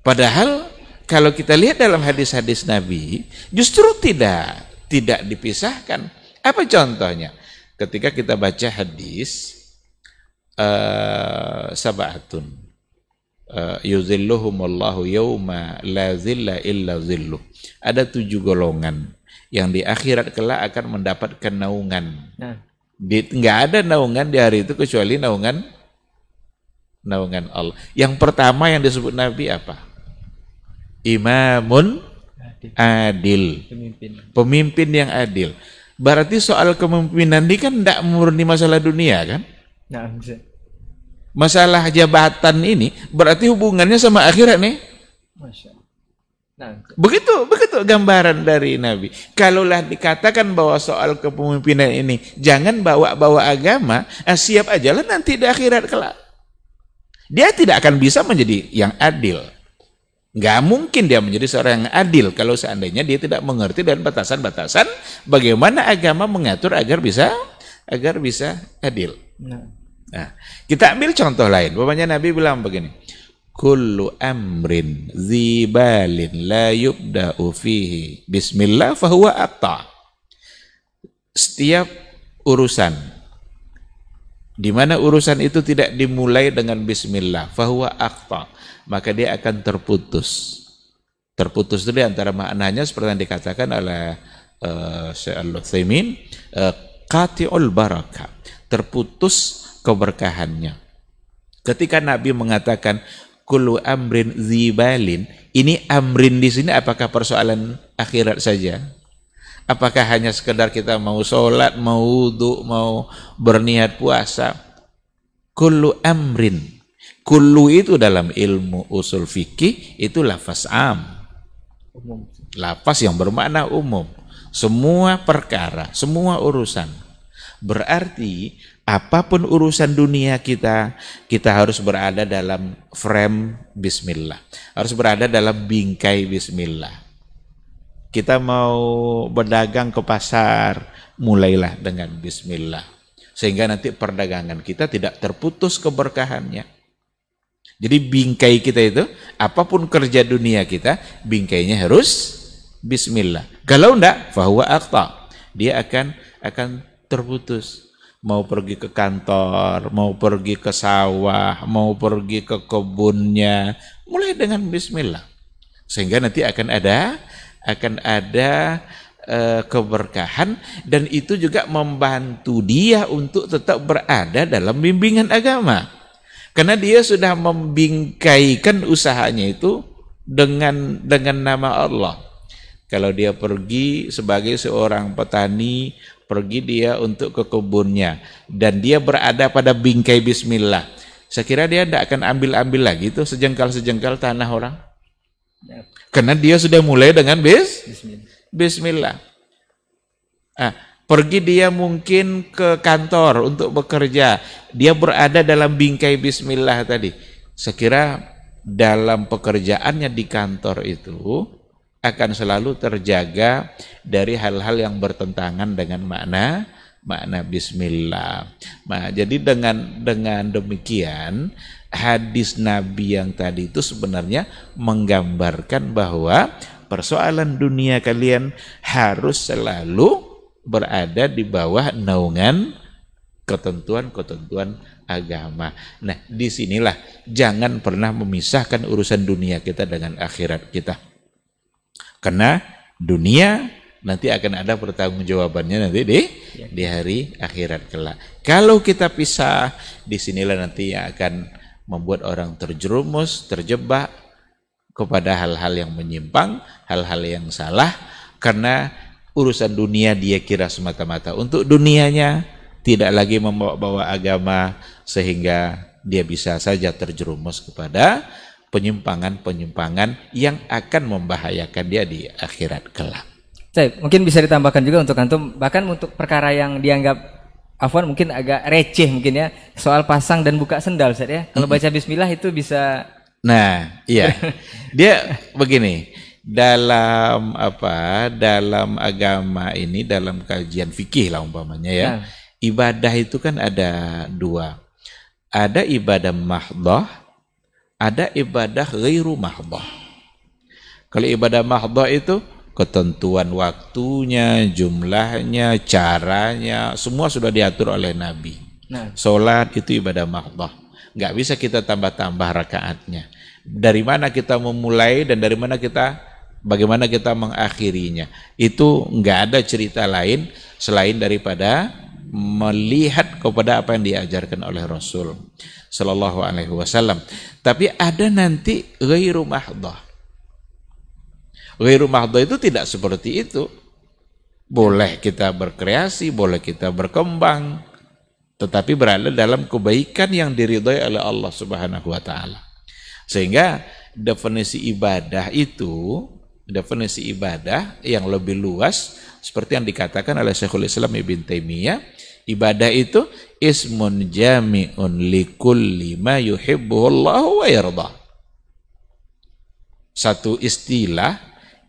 Padahal kalau kita lihat dalam hadis-hadis Nabi, justru tidak tidak dipisahkan. Apa contohnya? Ketika kita baca hadis uh, sabatun Eh, yuzilluhumullahu yauma la zilla illa zilluh. Ada tujuh golongan yang di akhirat kelak akan mendapatkan naungan. Nah. nggak ada naungan di hari itu kecuali naungan naungan Allah. Yang pertama yang disebut Nabi apa? Imamun adil. Pemimpin. Pemimpin yang adil. Berarti soal kemimpinan ini kan tidak murni masalah dunia kan? Nah, masalah jabatan ini berarti hubungannya sama akhirat nih Masya nah, begitu, begitu gambaran dari Nabi. Kalaulah dikatakan bahwa soal kepemimpinan ini jangan bawa-bawa agama, eh, siap lah nanti di akhirat kelak. Dia tidak akan bisa menjadi yang adil. Gak mungkin dia menjadi seorang yang adil kalau seandainya dia tidak mengerti dan batasan-batasan bagaimana agama mengatur agar bisa agar bisa adil. Nah. Nah, kita ambil contoh lain. Bapaknya Nabi bilang begini. Kullu amrin zibalin la yubda'u fihi bismillah fahuwa atta. Setiap urusan di mana urusan itu tidak dimulai dengan bismillah fahuwa akta maka dia akan terputus terputus itu antara maknanya seperti yang dikatakan oleh uh, Syekh Al-Utsaimin uh, qati'ul barakah terputus keberkahannya. Ketika Nabi mengatakan kulu amrin zibalin, ini amrin di sini apakah persoalan akhirat saja? Apakah hanya sekedar kita mau sholat, mau wudhu, mau berniat puasa? Kulu amrin. kulu itu dalam ilmu usul fikih itu lafaz am. Lafaz yang bermakna umum. Semua perkara, semua urusan. Berarti apapun urusan dunia kita, kita harus berada dalam frame bismillah. Harus berada dalam bingkai bismillah. Kita mau berdagang ke pasar, mulailah dengan bismillah. Sehingga nanti perdagangan kita tidak terputus keberkahannya. Jadi bingkai kita itu, apapun kerja dunia kita, bingkainya harus bismillah. Kalau enggak, fahuwa akta. Dia akan akan terputus. Mau pergi ke kantor, mau pergi ke sawah, mau pergi ke kebunnya, mulai dengan bismillah. Sehingga nanti akan ada akan ada eh, keberkahan dan itu juga membantu dia untuk tetap berada dalam bimbingan agama. Karena dia sudah membingkaikan usahanya itu dengan dengan nama Allah. Kalau dia pergi sebagai seorang petani, pergi dia untuk ke kebunnya dan dia berada pada bingkai bismillah. Saya kira dia tidak akan ambil-ambil lagi itu sejengkal-sejengkal tanah orang. Karena dia sudah mulai dengan bis bismillah. Ah, pergi dia mungkin ke kantor untuk bekerja. Dia berada dalam bingkai bismillah tadi. Saya kira dalam pekerjaannya di kantor itu akan selalu terjaga dari hal-hal yang bertentangan dengan makna makna bismillah. Nah, jadi dengan dengan demikian hadis Nabi yang tadi itu sebenarnya menggambarkan bahwa persoalan dunia kalian harus selalu berada di bawah naungan ketentuan-ketentuan agama. Nah, disinilah jangan pernah memisahkan urusan dunia kita dengan akhirat kita. Kena dunia nanti akan ada pertanggungjawabannya nanti di di hari akhirat kelak. Kalau kita pisah, di sinilah nanti yang akan membuat orang terjerumus, terjebak kepada hal-hal yang menyimpang, hal-hal yang salah, karena urusan dunia dia kira semata-mata untuk dunianya, tidak lagi membawa-bawa agama sehingga dia bisa saja terjerumus kepada penyimpangan-penyimpangan yang akan membahayakan dia di akhirat kelak. Saya mungkin bisa ditambahkan juga untuk antum bahkan untuk perkara yang dianggap Afwan mungkin agak receh mungkin ya soal pasang dan buka sendal saya ya. Kalau baca bismillah itu bisa Nah, iya. Dia begini, dalam apa? Dalam agama ini dalam kajian fikih lah umpamanya ya. Nah. Ibadah itu kan ada dua. Ada ibadah mahdoh ada ibadah ghairu mahdah. Kalau ibadah mahdah itu ketentuan waktunya, jumlahnya, caranya, semua sudah diatur oleh Nabi. Nah. Solat itu ibadah mahdah. Gak bisa kita tambah-tambah rakaatnya. Dari mana kita memulai dan dari mana kita bagaimana kita mengakhirinya. Itu gak ada cerita lain selain daripada melihat kepada apa yang diajarkan oleh Rasul Shallallahu Alaihi Wasallam. Tapi ada nanti ghairu mahdoh. Ghairu mahdoh itu tidak seperti itu. Boleh kita berkreasi, boleh kita berkembang, tetapi berada dalam kebaikan yang diridhoi oleh Allah Subhanahu wa taala. Sehingga definisi ibadah itu definisi ibadah yang lebih luas seperti yang dikatakan oleh Syekhul Islam Ibn Taimiyah, ibadah itu ismun jami'un likulli ma yuhibbuhullahu wa yardah. Satu istilah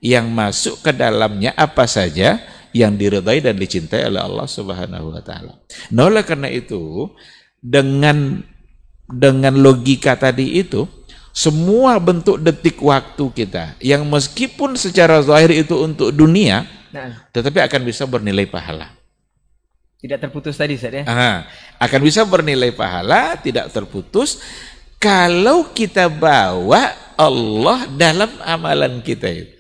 yang masuk ke dalamnya apa saja yang diridai dan dicintai oleh Allah Subhanahu wa taala. Nah, oleh karena itu dengan dengan logika tadi itu semua bentuk detik waktu kita yang meskipun secara zahir itu untuk dunia Nah. Tetapi akan bisa bernilai pahala. Tidak terputus tadi Ustaz ya? Aha. Akan bisa bernilai pahala, tidak terputus kalau kita bawa Allah dalam amalan kita itu.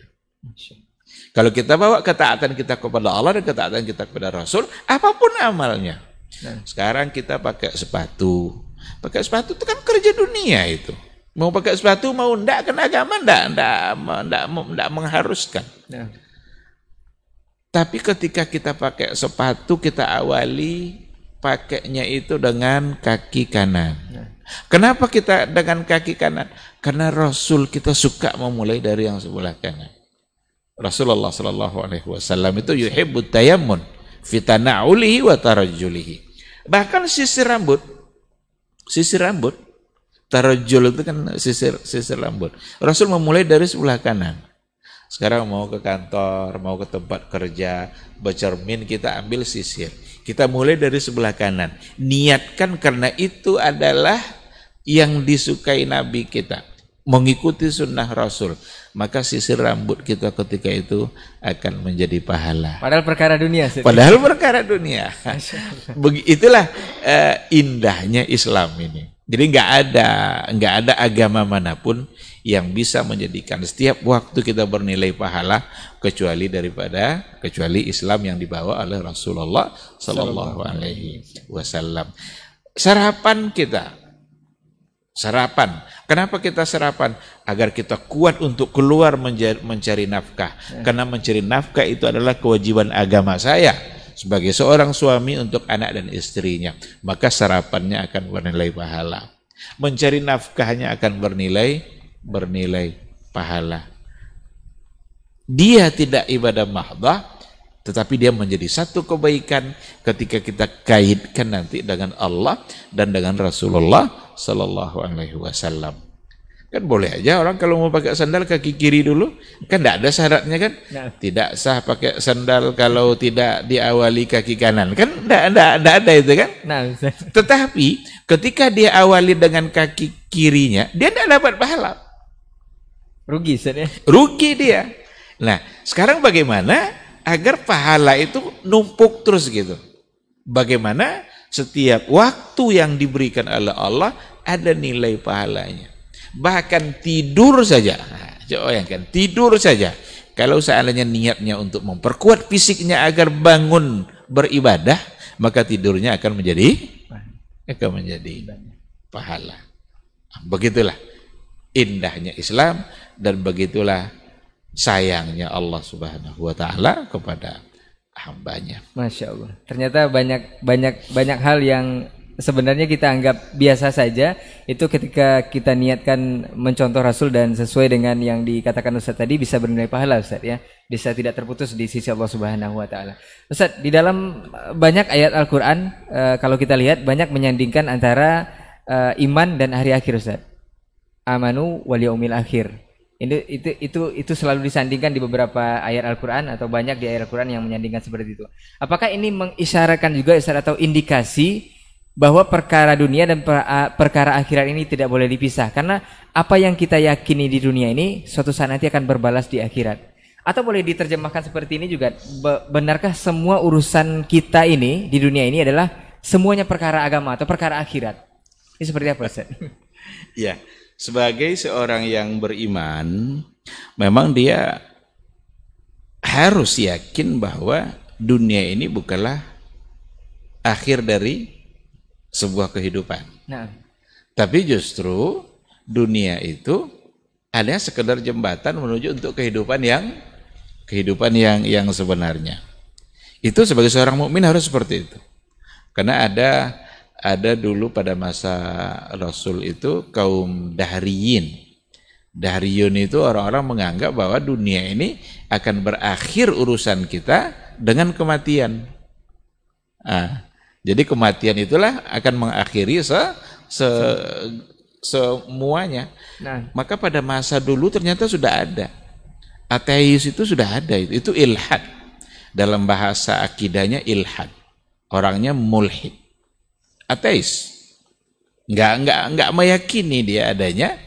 Kalau kita bawa ketaatan kita kepada Allah dan ketaatan kita kepada Rasul, apapun amalnya. Nah. Sekarang kita pakai sepatu. Pakai sepatu itu kan kerja dunia itu. Mau pakai sepatu mau ndak kena agama ndak ndak ndak, ndak mengharuskan. Nah. Tapi ketika kita pakai sepatu, kita awali pakainya itu dengan kaki kanan. Ya. Kenapa kita dengan kaki kanan? Karena Rasul kita suka memulai dari yang sebelah kanan. Rasulullah Shallallahu Alaihi Wasallam itu tayamun fitana ulihi wa tarajulihi. Bahkan sisir rambut, sisir rambut, tarajul itu kan sisir sisir rambut. Rasul memulai dari sebelah kanan. Sekarang mau ke kantor, mau ke tempat kerja, bercermin kita ambil sisir. Kita mulai dari sebelah kanan. Niatkan karena itu adalah yang disukai Nabi kita. Mengikuti sunnah Rasul. Maka sisir rambut kita ketika itu akan menjadi pahala. Padahal perkara dunia. Sih. Padahal perkara dunia. Itulah eh, indahnya Islam ini. Jadi nggak ada nggak ada agama manapun yang bisa menjadikan setiap waktu kita bernilai pahala kecuali daripada kecuali Islam yang dibawa oleh Rasulullah Sallallahu Alaihi Wasallam. Sarapan kita, sarapan. Kenapa kita sarapan? Agar kita kuat untuk keluar mencari, mencari nafkah. Karena mencari nafkah itu adalah kewajiban agama saya sebagai seorang suami untuk anak dan istrinya. Maka sarapannya akan bernilai pahala. Mencari nafkahnya akan bernilai bernilai pahala. Dia tidak ibadah mahdah, tetapi dia menjadi satu kebaikan ketika kita kaitkan nanti dengan Allah dan dengan Rasulullah Sallallahu Alaihi Wasallam. Kan boleh aja orang kalau mau pakai sandal kaki kiri dulu, kan tidak ada syaratnya kan? Nah. Tidak sah pakai sandal kalau tidak diawali kaki kanan, kan? Tidak ada itu kan? Nah. Tetapi ketika dia awali dengan kaki kirinya, dia tidak dapat pahala. Rugi sebenarnya, Rugi dia. Nah, sekarang bagaimana agar pahala itu numpuk terus gitu? Bagaimana setiap waktu yang diberikan oleh Allah ada nilai pahalanya. Bahkan tidur saja. Nah, coba kan tidur saja. Kalau seandainya niatnya untuk memperkuat fisiknya agar bangun beribadah, maka tidurnya akan menjadi akan menjadi pahala. Begitulah indahnya Islam dan begitulah sayangnya Allah Subhanahu wa taala kepada hambanya. Masya Allah. Ternyata banyak banyak banyak hal yang sebenarnya kita anggap biasa saja itu ketika kita niatkan mencontoh Rasul dan sesuai dengan yang dikatakan Ustaz tadi bisa bernilai pahala Ustaz ya bisa tidak terputus di sisi Allah Subhanahu wa taala. Ustaz, di dalam eh, banyak ayat Al-Qur'an eh, kalau kita lihat banyak menyandingkan antara eh, iman dan hari akhir Ustaz. Amanu wal yaumil akhir. Itu itu itu itu selalu disandingkan di beberapa ayat Al-Qur'an atau banyak di ayat Al-Qur'an yang menyandingkan seperti itu. Apakah ini mengisyaratkan juga isyarat atau indikasi bahwa perkara dunia dan perkara akhirat ini tidak boleh dipisah karena apa yang kita yakini di dunia ini suatu saat nanti akan berbalas di akhirat. Atau boleh diterjemahkan seperti ini juga, benarkah semua urusan kita ini di dunia ini adalah semuanya perkara agama atau perkara akhirat? Ini seperti apa, Ustaz? Iya sebagai seorang yang beriman, memang dia harus yakin bahwa dunia ini bukanlah akhir dari sebuah kehidupan. Nah. Tapi justru dunia itu hanya sekedar jembatan menuju untuk kehidupan yang kehidupan yang yang sebenarnya. Itu sebagai seorang mukmin harus seperti itu. Karena ada ada dulu pada masa Rasul itu kaum Dahriyin. Dahriyun itu orang-orang menganggap bahwa dunia ini akan berakhir urusan kita dengan kematian. Nah, jadi kematian itulah akan mengakhiri se, se semuanya. Nah. Maka pada masa dulu ternyata sudah ada. Ateis itu sudah ada, itu ilhad. Dalam bahasa akidahnya ilhad. Orangnya mulhid ateis. Nggak nggak nggak meyakini dia adanya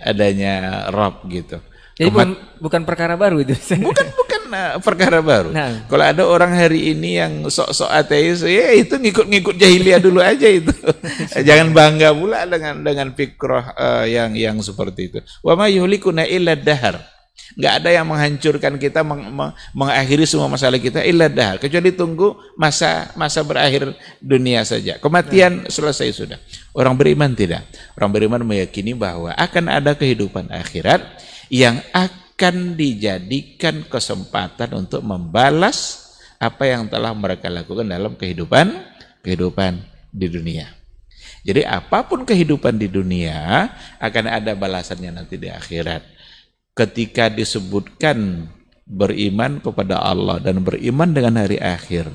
adanya Rob gitu. Jadi Kemat, bukan, bukan perkara baru itu. Bukan bukan eh, perkara baru. Nah. Kalau ada orang hari ini yang sok-sok ateis, ya itu ngikut-ngikut jahiliyah dulu aja itu. Jangan bangga pula dengan dengan fikroh uh, yang yang seperti itu. Wa ma yuhlikuna illa dahar Nggak ada yang menghancurkan kita, meng, meng, mengakhiri semua masalah kita, illa dahal. Kecuali tunggu masa masa berakhir dunia saja. Kematian selesai sudah. Orang beriman tidak. Orang beriman meyakini bahwa akan ada kehidupan akhirat yang akan dijadikan kesempatan untuk membalas apa yang telah mereka lakukan dalam kehidupan kehidupan di dunia. Jadi apapun kehidupan di dunia akan ada balasannya nanti di akhirat ketika disebutkan beriman kepada Allah dan beriman dengan hari akhir.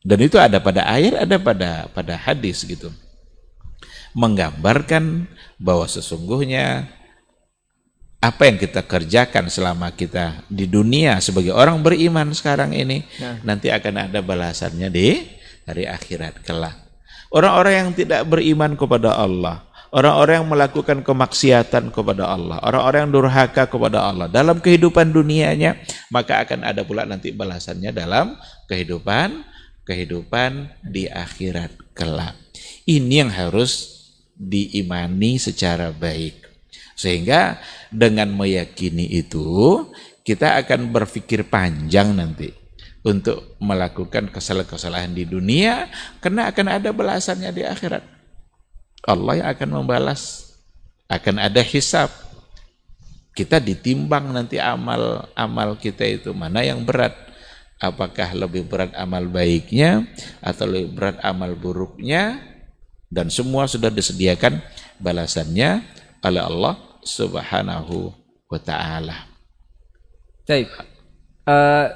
Dan itu ada pada air ada pada pada hadis gitu. Menggambarkan bahwa sesungguhnya apa yang kita kerjakan selama kita di dunia sebagai orang beriman sekarang ini nah. nanti akan ada balasannya di hari akhirat kelak. Orang-orang yang tidak beriman kepada Allah, orang-orang yang melakukan kemaksiatan kepada Allah, orang-orang yang durhaka kepada Allah dalam kehidupan dunianya, maka akan ada pula nanti balasannya dalam kehidupan kehidupan di akhirat kelak. Ini yang harus diimani secara baik. Sehingga dengan meyakini itu, kita akan berpikir panjang nanti untuk melakukan kesalahan-kesalahan di dunia karena akan ada balasannya di akhirat. Allah yang akan membalas. Akan ada hisab. Kita ditimbang nanti amal-amal kita itu. Mana yang berat? Apakah lebih berat amal baiknya atau lebih berat amal buruknya? Dan semua sudah disediakan balasannya oleh Allah Subhanahu wa taala. Baik. Uh,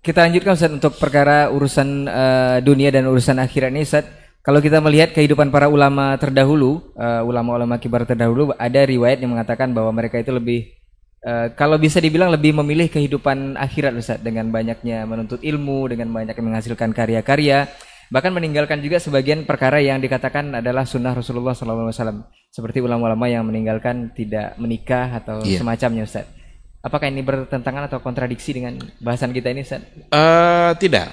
kita lanjutkan Ustaz untuk perkara urusan uh, dunia dan urusan akhirat ini Ustaz. Kalau kita melihat kehidupan para ulama terdahulu, uh, ulama-ulama kibar terdahulu, ada riwayat yang mengatakan bahwa mereka itu lebih, uh, kalau bisa dibilang lebih memilih kehidupan akhirat Ustaz, dengan banyaknya menuntut ilmu, dengan banyak menghasilkan karya-karya, bahkan meninggalkan juga sebagian perkara yang dikatakan adalah sunnah Rasulullah SAW, seperti ulama-ulama yang meninggalkan tidak menikah atau yeah. semacamnya Ustaz. Apakah ini bertentangan atau kontradiksi dengan bahasan kita ini Ustaz? Uh, tidak,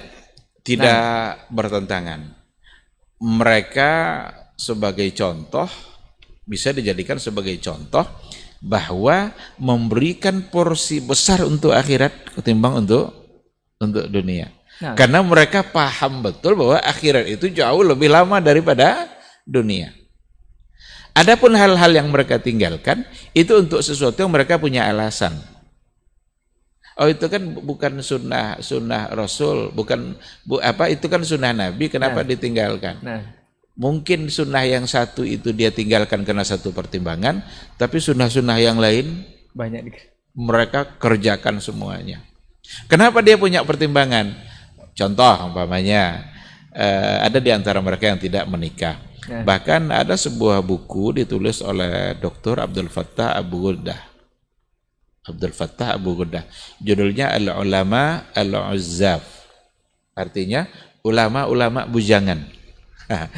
tidak nah. bertentangan mereka sebagai contoh bisa dijadikan sebagai contoh bahwa memberikan porsi besar untuk akhirat ketimbang untuk untuk dunia. Nah. Karena mereka paham betul bahwa akhirat itu jauh lebih lama daripada dunia. Adapun hal-hal yang mereka tinggalkan itu untuk sesuatu yang mereka punya alasan. Oh itu kan bukan sunnah sunnah Rasul, bukan bu, apa itu kan sunnah Nabi. Kenapa nah. ditinggalkan? Nah. Mungkin sunnah yang satu itu dia tinggalkan karena satu pertimbangan, tapi sunnah-sunnah yang lain banyak mereka kerjakan semuanya. Kenapa dia punya pertimbangan? Contoh umpamanya eh, ada di antara mereka yang tidak menikah. Nah. Bahkan ada sebuah buku ditulis oleh Dr. Abdul Fattah Abu Ghuddah. Abdul Fattah Abu Ghuddah. Judulnya Al-Ulama Al-Uzzaf. Artinya ulama-ulama bujangan.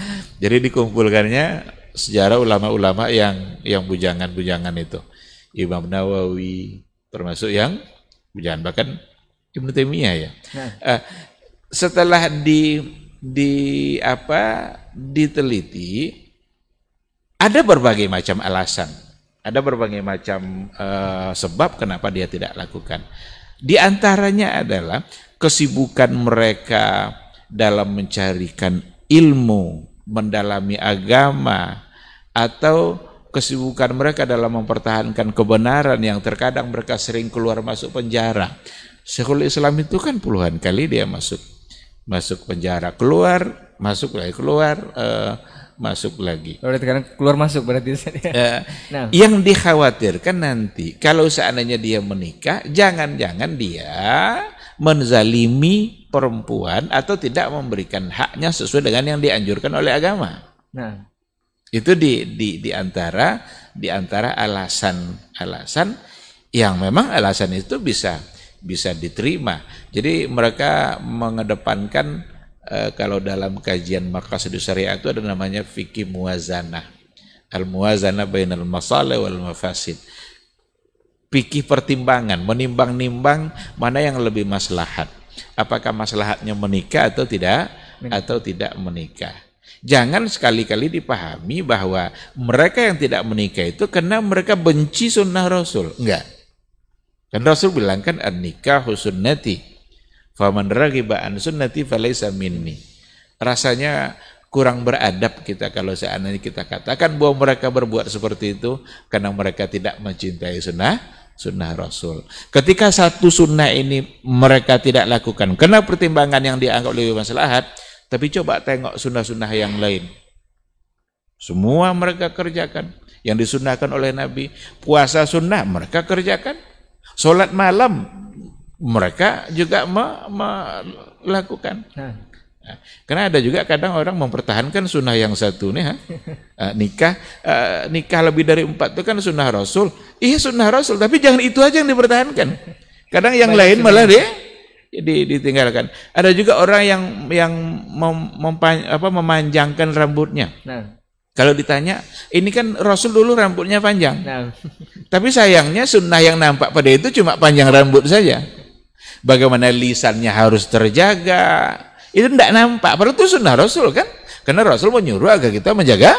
Jadi dikumpulkannya sejarah ulama-ulama yang yang bujangan-bujangan itu. Imam Nawawi termasuk yang bujangan bahkan Ibnu Taimiyah ya. Nah. Uh, setelah di di apa diteliti ada berbagai macam alasan ada berbagai macam uh, sebab kenapa dia tidak lakukan. Di antaranya adalah kesibukan mereka dalam mencarikan ilmu, mendalami agama, atau kesibukan mereka dalam mempertahankan kebenaran yang terkadang mereka sering keluar masuk penjara. Sekolah Islam itu kan puluhan kali dia masuk masuk penjara, keluar, masuk lagi eh, keluar. Uh, masuk lagi. Berarti karena keluar masuk berarti. Ya. nah. Yang dikhawatirkan nanti kalau seandainya dia menikah, jangan-jangan dia menzalimi perempuan atau tidak memberikan haknya sesuai dengan yang dianjurkan oleh agama. Nah, itu di di di antara di antara alasan-alasan yang memang alasan itu bisa bisa diterima. Jadi mereka mengedepankan Eh, kalau dalam kajian maqasid syariah itu ada namanya fikih muazana, Al muazanah bainal masalih wal mafasid. Fikih pertimbangan, menimbang-nimbang mana yang lebih maslahat. Apakah maslahatnya menikah atau tidak atau tidak menikah. Jangan sekali-kali dipahami bahwa mereka yang tidak menikah itu karena mereka benci sunnah Rasul. Enggak. Dan Rasul bilang kan nikah nati. Faman ragiba an sunnati falaysa minni. Rasanya kurang beradab kita kalau seandainya kita katakan bahwa mereka berbuat seperti itu karena mereka tidak mencintai sunnah sunnah Rasul. Ketika satu sunnah ini mereka tidak lakukan karena pertimbangan yang dianggap lebih maslahat, tapi coba tengok sunnah-sunnah yang lain. Semua mereka kerjakan. Yang disunahkan oleh Nabi. Puasa sunnah mereka kerjakan. sholat malam mereka juga melakukan. Nah. Nah, karena ada juga kadang orang mempertahankan sunnah yang satu nih, ha? Eh, nikah eh, nikah lebih dari empat itu kan sunnah Rasul. Iya sunnah Rasul, tapi jangan itu aja yang dipertahankan. Kadang yang Baik lain sunnah. malah dia di, ditinggalkan. Ada juga orang yang yang mem, mempan, apa, memanjangkan rambutnya. Nah. Kalau ditanya, ini kan Rasul dulu rambutnya panjang. Nah. Tapi sayangnya sunnah yang nampak pada itu cuma panjang rambut saja bagaimana lisannya harus terjaga itu tidak nampak perlu itu sunnah Rasul kan karena Rasul menyuruh agar kita menjaga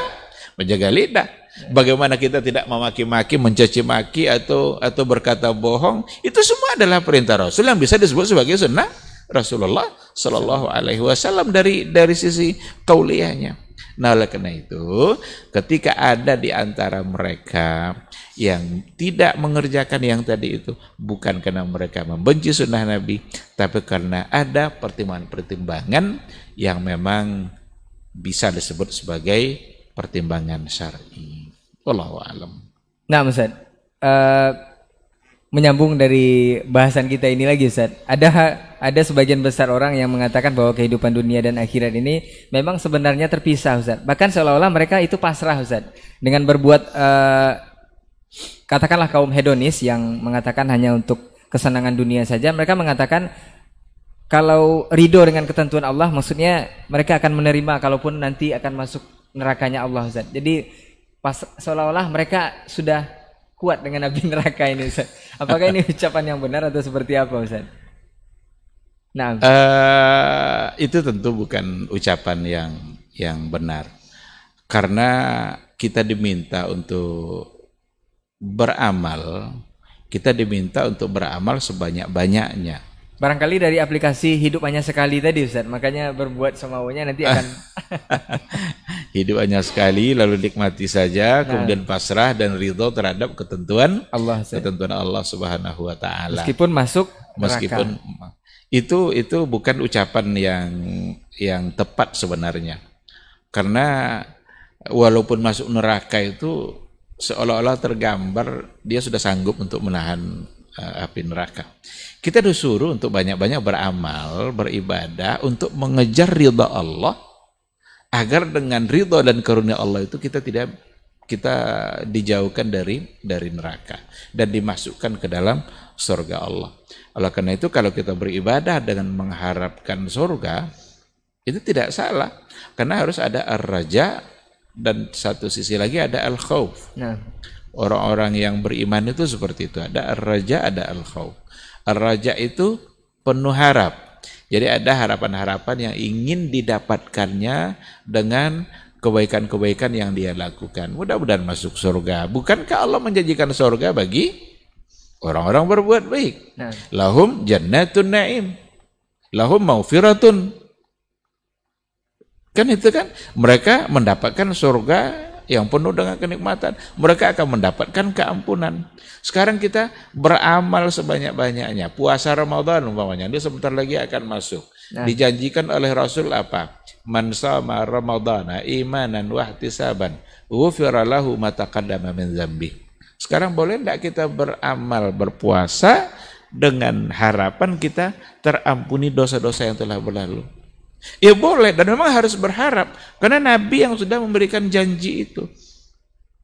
menjaga lidah bagaimana kita tidak memaki-maki mencaci maki atau atau berkata bohong itu semua adalah perintah Rasul yang bisa disebut sebagai sunnah Rasulullah Shallallahu Alaihi Wasallam dari dari sisi kauliyahnya. Nah, oleh karena itu, ketika ada di antara mereka yang tidak mengerjakan yang tadi itu, bukan karena mereka membenci sunnah Nabi, tapi karena ada pertimbangan-pertimbangan yang memang bisa disebut sebagai pertimbangan syar'i. Wallahu alam. Nah, Ustaz. Uh, menyambung dari bahasan kita ini lagi Ustaz. Ada ada sebagian besar orang yang mengatakan bahwa kehidupan dunia dan akhirat ini memang sebenarnya terpisah Ustaz. Bahkan seolah-olah mereka itu pasrah Ustaz. Dengan berbuat uh, katakanlah kaum hedonis yang mengatakan hanya untuk kesenangan dunia saja, mereka mengatakan kalau ridho dengan ketentuan Allah maksudnya mereka akan menerima kalaupun nanti akan masuk nerakanya Allah Zat. Jadi pas seolah-olah mereka sudah kuat dengan api neraka ini Ustaz. Apakah ini ucapan yang benar atau seperti apa Ustaz? Nah, uh, itu tentu bukan ucapan yang yang benar. Karena kita diminta untuk beramal, kita diminta untuk beramal sebanyak-banyaknya. Barangkali dari aplikasi hidup hanya sekali tadi Ustaz, makanya berbuat semaunya nanti akan hidup hanya sekali lalu nikmati saja, nah. kemudian pasrah dan ridho terhadap ketentuan Allah Ustaz. ketentuan Allah Subhanahu wa taala. Meskipun masuk meskipun itu itu bukan ucapan yang yang tepat sebenarnya. Karena walaupun masuk neraka itu seolah-olah tergambar dia sudah sanggup untuk menahan Eh, api neraka. Kita disuruh untuk banyak-banyak beramal, beribadah untuk mengejar ridha Allah agar dengan ridha dan karunia Allah itu kita tidak kita dijauhkan dari dari neraka dan dimasukkan ke dalam surga Allah. Oleh karena itu kalau kita beribadah dengan mengharapkan surga itu tidak salah karena harus ada ar-raja dan satu sisi lagi ada al-khauf. Nah. Orang-orang yang beriman itu seperti itu. Ada ar-raja, ada al-khawf. Ar-raja itu penuh harap. Jadi ada harapan-harapan yang ingin didapatkannya dengan kebaikan-kebaikan yang dia lakukan. Mudah-mudahan masuk surga. Bukankah Allah menjanjikan surga bagi orang-orang berbuat baik? Nah. Lahum jannatun na'im. Lahum maufiratun. Kan itu kan mereka mendapatkan surga yang penuh dengan kenikmatan, mereka akan mendapatkan keampunan. Sekarang kita beramal sebanyak-banyaknya. Puasa Ramadan umpamanya, dia sebentar lagi akan masuk. Nah. Dijanjikan oleh Rasul apa? Man sama Ramadana imanan wahtisaban, ghufira lahu ma taqaddama min dzambi. Sekarang boleh tidak kita beramal berpuasa dengan harapan kita terampuni dosa-dosa yang telah berlalu? Ya boleh dan memang harus berharap karena Nabi yang sudah memberikan janji itu.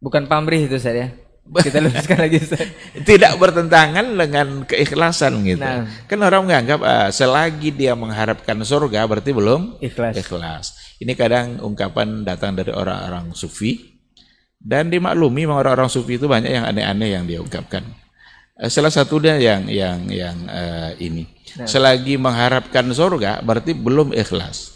Bukan pamrih itu saya. Kita luruskan lagi. Saya. Tidak bertentangan dengan keikhlasan gitu. Nah. Kan orang menganggap uh, selagi dia mengharapkan surga berarti belum ikhlas. ikhlas. Ini kadang ungkapan datang dari orang-orang sufi dan dimaklumi orang-orang sufi itu banyak yang aneh-aneh yang diungkapkan. Uh, eh, salah satunya yang yang yang uh, ini Nah. Selagi mengharapkan surga berarti belum ikhlas.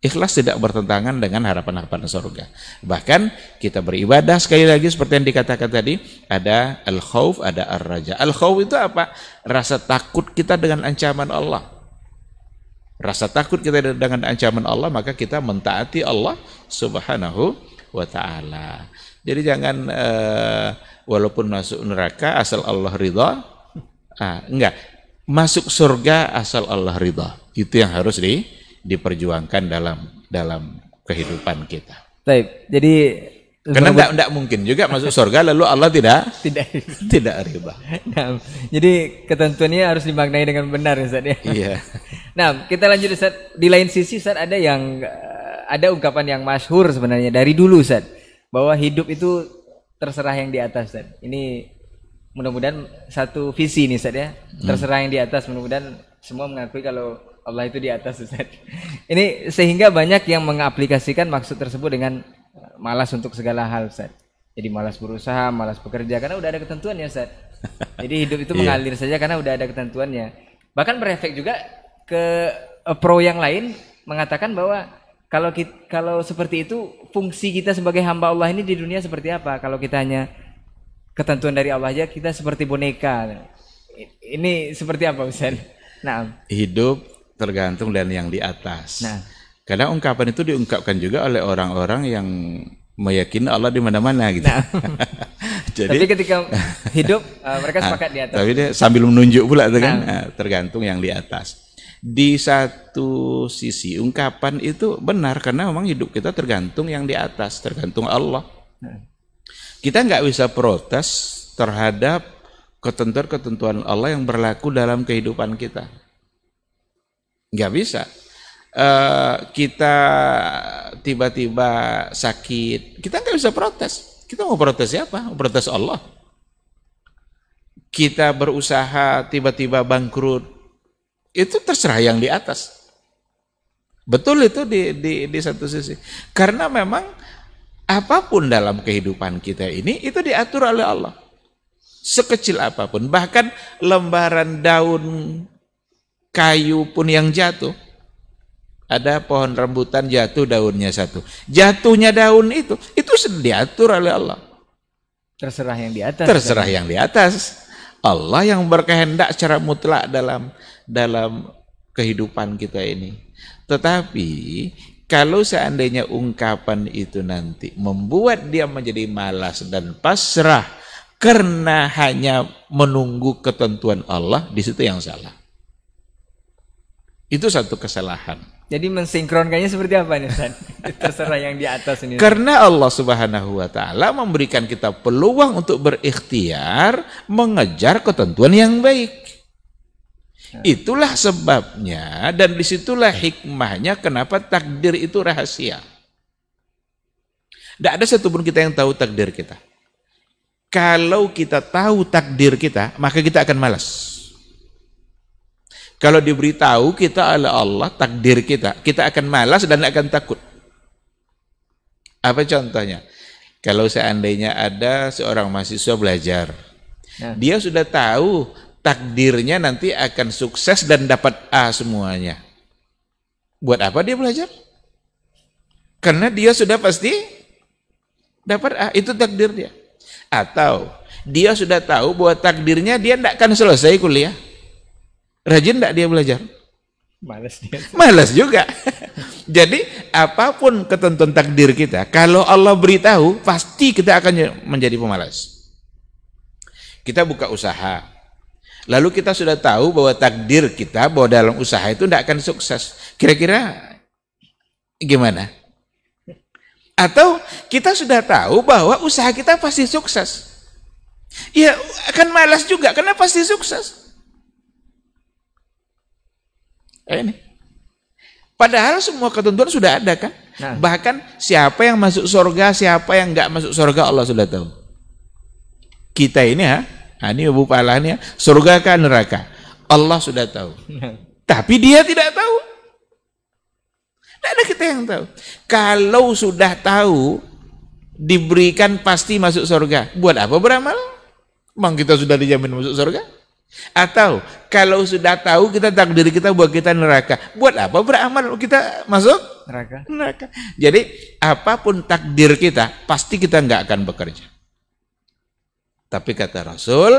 Ikhlas tidak bertentangan dengan harapan-harapan surga. Bahkan kita beribadah sekali lagi seperti yang dikatakan tadi, ada al-khauf, ada ar-raja. Al-khauf itu apa? Rasa takut kita dengan ancaman Allah. Rasa takut kita dengan ancaman Allah, maka kita mentaati Allah Subhanahu wa taala. Jadi jangan eh, walaupun masuk neraka asal Allah ridha. Ah, enggak, masuk surga asal Allah ridha. Itu yang harus di, diperjuangkan dalam dalam kehidupan kita. Baik, jadi karena tidak enggak mungkin juga masuk surga lalu Allah tidak tidak tidak riba. Nah, jadi ketentuannya harus dimaknai dengan benar Ustaz ya. Iya. Nah, kita lanjut Ustaz. Di lain sisi Ustaz ada yang eh, ada ungkapan yang masyhur sebenarnya dari dulu Ustaz bahwa hidup itu terserah yang di atas Ustaz. Ini mudah-mudahan satu visi nih Ustaz ya. Hmm. Terserah yang di atas mudah-mudahan semua mengakui kalau Allah itu di atas Ustaz. Ini sehingga banyak yang mengaplikasikan maksud tersebut dengan eh, malas untuk segala hal Ustaz. Jadi malas berusaha, malas bekerja karena udah ada ketentuan ya Ustaz. Jadi hidup itu iya. mengalir saja karena udah ada ketentuannya. Bahkan berefek juga ke eh, pro yang lain mengatakan bahwa kalau kita, kalau seperti itu fungsi kita sebagai hamba Allah ini di dunia seperti apa? Kalau kita hanya ketentuan dari Allah aja kita seperti boneka. Ini seperti apa Ustaz? Nah. Hidup tergantung dan yang di atas. Nah. karena ungkapan itu diungkapkan juga oleh orang-orang yang meyakini Allah di mana-mana gitu. Nah. Jadi, tapi ketika hidup eh, mereka ah, sepakat di atas. Tapi dia sambil menunjuk pula itu kan nah, ah, tergantung yang di atas. Di satu sisi ungkapan itu benar karena memang hidup kita tergantung yang di atas, tergantung Allah. Nah. Kita nggak bisa protes terhadap ketentuan-ketentuan Allah yang berlaku dalam kehidupan kita. Nggak bisa. E, kita tiba-tiba sakit, kita nggak bisa protes. Kita mau protes siapa? Mau protes Allah. Kita berusaha tiba-tiba bangkrut, itu terserah yang di atas. Betul itu di, di, di satu sisi. Karena memang apapun dalam kehidupan kita ini itu diatur oleh Allah. Sekecil apapun, bahkan lembaran daun kayu pun yang jatuh. Ada pohon rambutan jatuh daunnya satu. Jatuhnya daun itu, itu diatur oleh Allah. Terserah yang di atas. Terserah kan? yang di atas. Allah yang berkehendak secara mutlak dalam dalam kehidupan kita ini. Tetapi kalau seandainya ungkapan itu nanti membuat dia menjadi malas dan pasrah karena hanya menunggu ketentuan Allah, di situ yang salah. Itu satu kesalahan. Jadi mensinkronkannya seperti apa nih Ustaz? Terserah yang di atas ini. Karena Allah Subhanahu wa taala memberikan kita peluang untuk berikhtiar mengejar ketentuan yang baik. Ya. Itulah sebabnya dan disitulah hikmahnya kenapa takdir itu rahasia. Tidak ada satupun kita yang tahu takdir kita. Kalau kita tahu takdir kita, maka kita akan malas. Kalau diberitahu kita oleh Allah takdir kita, kita akan malas dan akan takut. Apa contohnya? Kalau seandainya ada seorang mahasiswa belajar, ya. dia sudah tahu takdirnya nanti akan sukses dan dapat A semuanya. Buat apa dia belajar? Karena dia sudah pasti dapat A, itu takdir dia. Atau dia sudah tahu bahwa takdirnya dia tidak akan selesai kuliah. Rajin tidak dia belajar? Malas dia. Malas juga. Jadi apapun ketentuan takdir kita, kalau Allah beritahu pasti kita akan menjadi pemalas. Kita buka usaha, Lalu kita sudah tahu bahwa takdir kita bahwa dalam usaha itu tidak akan sukses. Kira-kira gimana? Atau kita sudah tahu bahwa usaha kita pasti sukses. Ya akan malas juga karena pasti sukses. Eh, ini. Padahal semua ketentuan sudah ada kan? Nah. Bahkan siapa yang masuk surga, siapa yang nggak masuk surga Allah sudah tahu. Kita ini ha, Nah, ini pahalanya surga kan neraka? Allah sudah tahu. Nah. Tapi dia tidak tahu. Tidak ada kita yang tahu. Kalau sudah tahu, diberikan pasti masuk surga. Buat apa beramal? Memang kita sudah dijamin masuk surga? Atau kalau sudah tahu kita takdir kita buat kita neraka. Buat apa beramal kita masuk neraka? Neraka. Jadi apapun takdir kita pasti kita nggak akan bekerja. Tapi kata Rasul,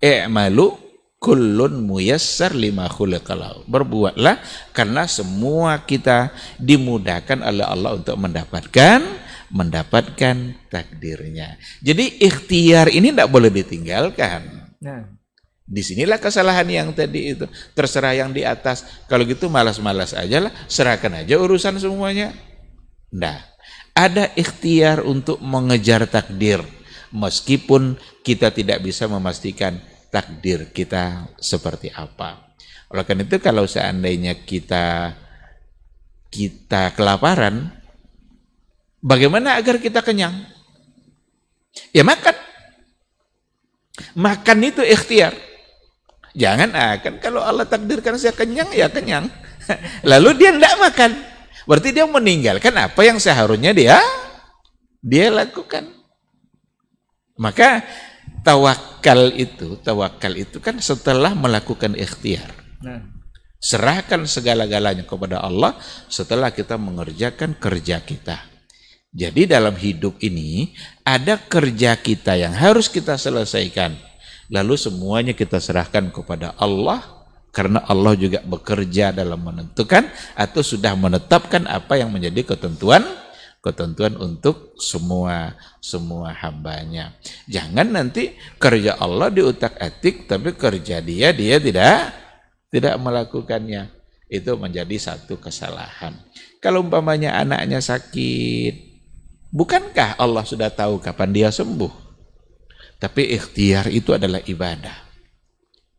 eh malu kullun muyassar lima kalau Berbuatlah karena semua kita dimudahkan oleh Allah untuk mendapatkan mendapatkan takdirnya. Jadi ikhtiar ini tidak boleh ditinggalkan. Nah. Disinilah kesalahan yang tadi itu. Terserah yang di atas. Kalau gitu malas-malas aja lah. Serahkan aja urusan semuanya. Nah, ada ikhtiar untuk mengejar takdir meskipun kita tidak bisa memastikan takdir kita seperti apa. Oleh karena itu kalau seandainya kita kita kelaparan, bagaimana agar kita kenyang? Ya makan. Makan itu ikhtiar. Jangan akan ah, kan kalau Allah takdirkan saya kenyang ya kenyang. Lalu dia tidak makan. Berarti dia meninggalkan apa yang seharusnya dia dia lakukan. Maka tawakal itu, tawakal itu kan setelah melakukan ikhtiar. Nah. Serahkan segala-galanya kepada Allah setelah kita mengerjakan kerja kita. Jadi dalam hidup ini ada kerja kita yang harus kita selesaikan. Lalu semuanya kita serahkan kepada Allah karena Allah juga bekerja dalam menentukan atau sudah menetapkan apa yang menjadi ketentuan ketentuan untuk semua semua hambanya. Jangan nanti kerja Allah diutak atik tapi kerja dia dia tidak tidak melakukannya. Itu menjadi satu kesalahan. Kalau umpamanya anaknya sakit, bukankah Allah sudah tahu kapan dia sembuh? Tapi ikhtiar itu adalah ibadah.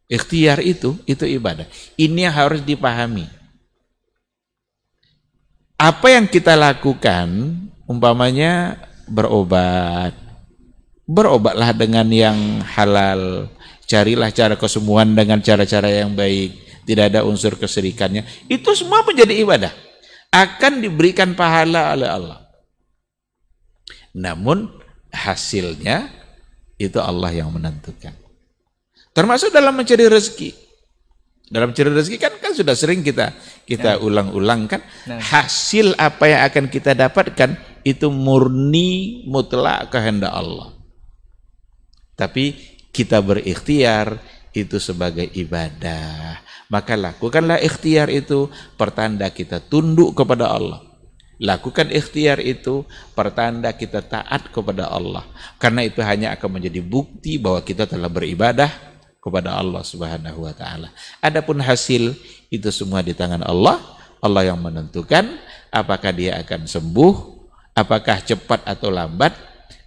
Ikhtiar itu itu ibadah. Ini yang harus dipahami apa yang kita lakukan umpamanya berobat berobatlah dengan yang halal carilah cara kesembuhan dengan cara-cara yang baik tidak ada unsur keserikannya itu semua menjadi ibadah akan diberikan pahala oleh Allah namun hasilnya itu Allah yang menentukan termasuk dalam mencari rezeki dalam cerita rezeki kan kan sudah sering kita kita nah. ulang-ulang kan nah. hasil apa yang akan kita dapatkan itu murni mutlak kehendak Allah. Tapi kita berikhtiar itu sebagai ibadah. Maka lakukanlah ikhtiar itu pertanda kita tunduk kepada Allah. Lakukan ikhtiar itu pertanda kita taat kepada Allah. Karena itu hanya akan menjadi bukti bahwa kita telah beribadah kepada Allah Subhanahu wa taala. Adapun hasil itu semua di tangan Allah. Allah yang menentukan apakah dia akan sembuh, apakah cepat atau lambat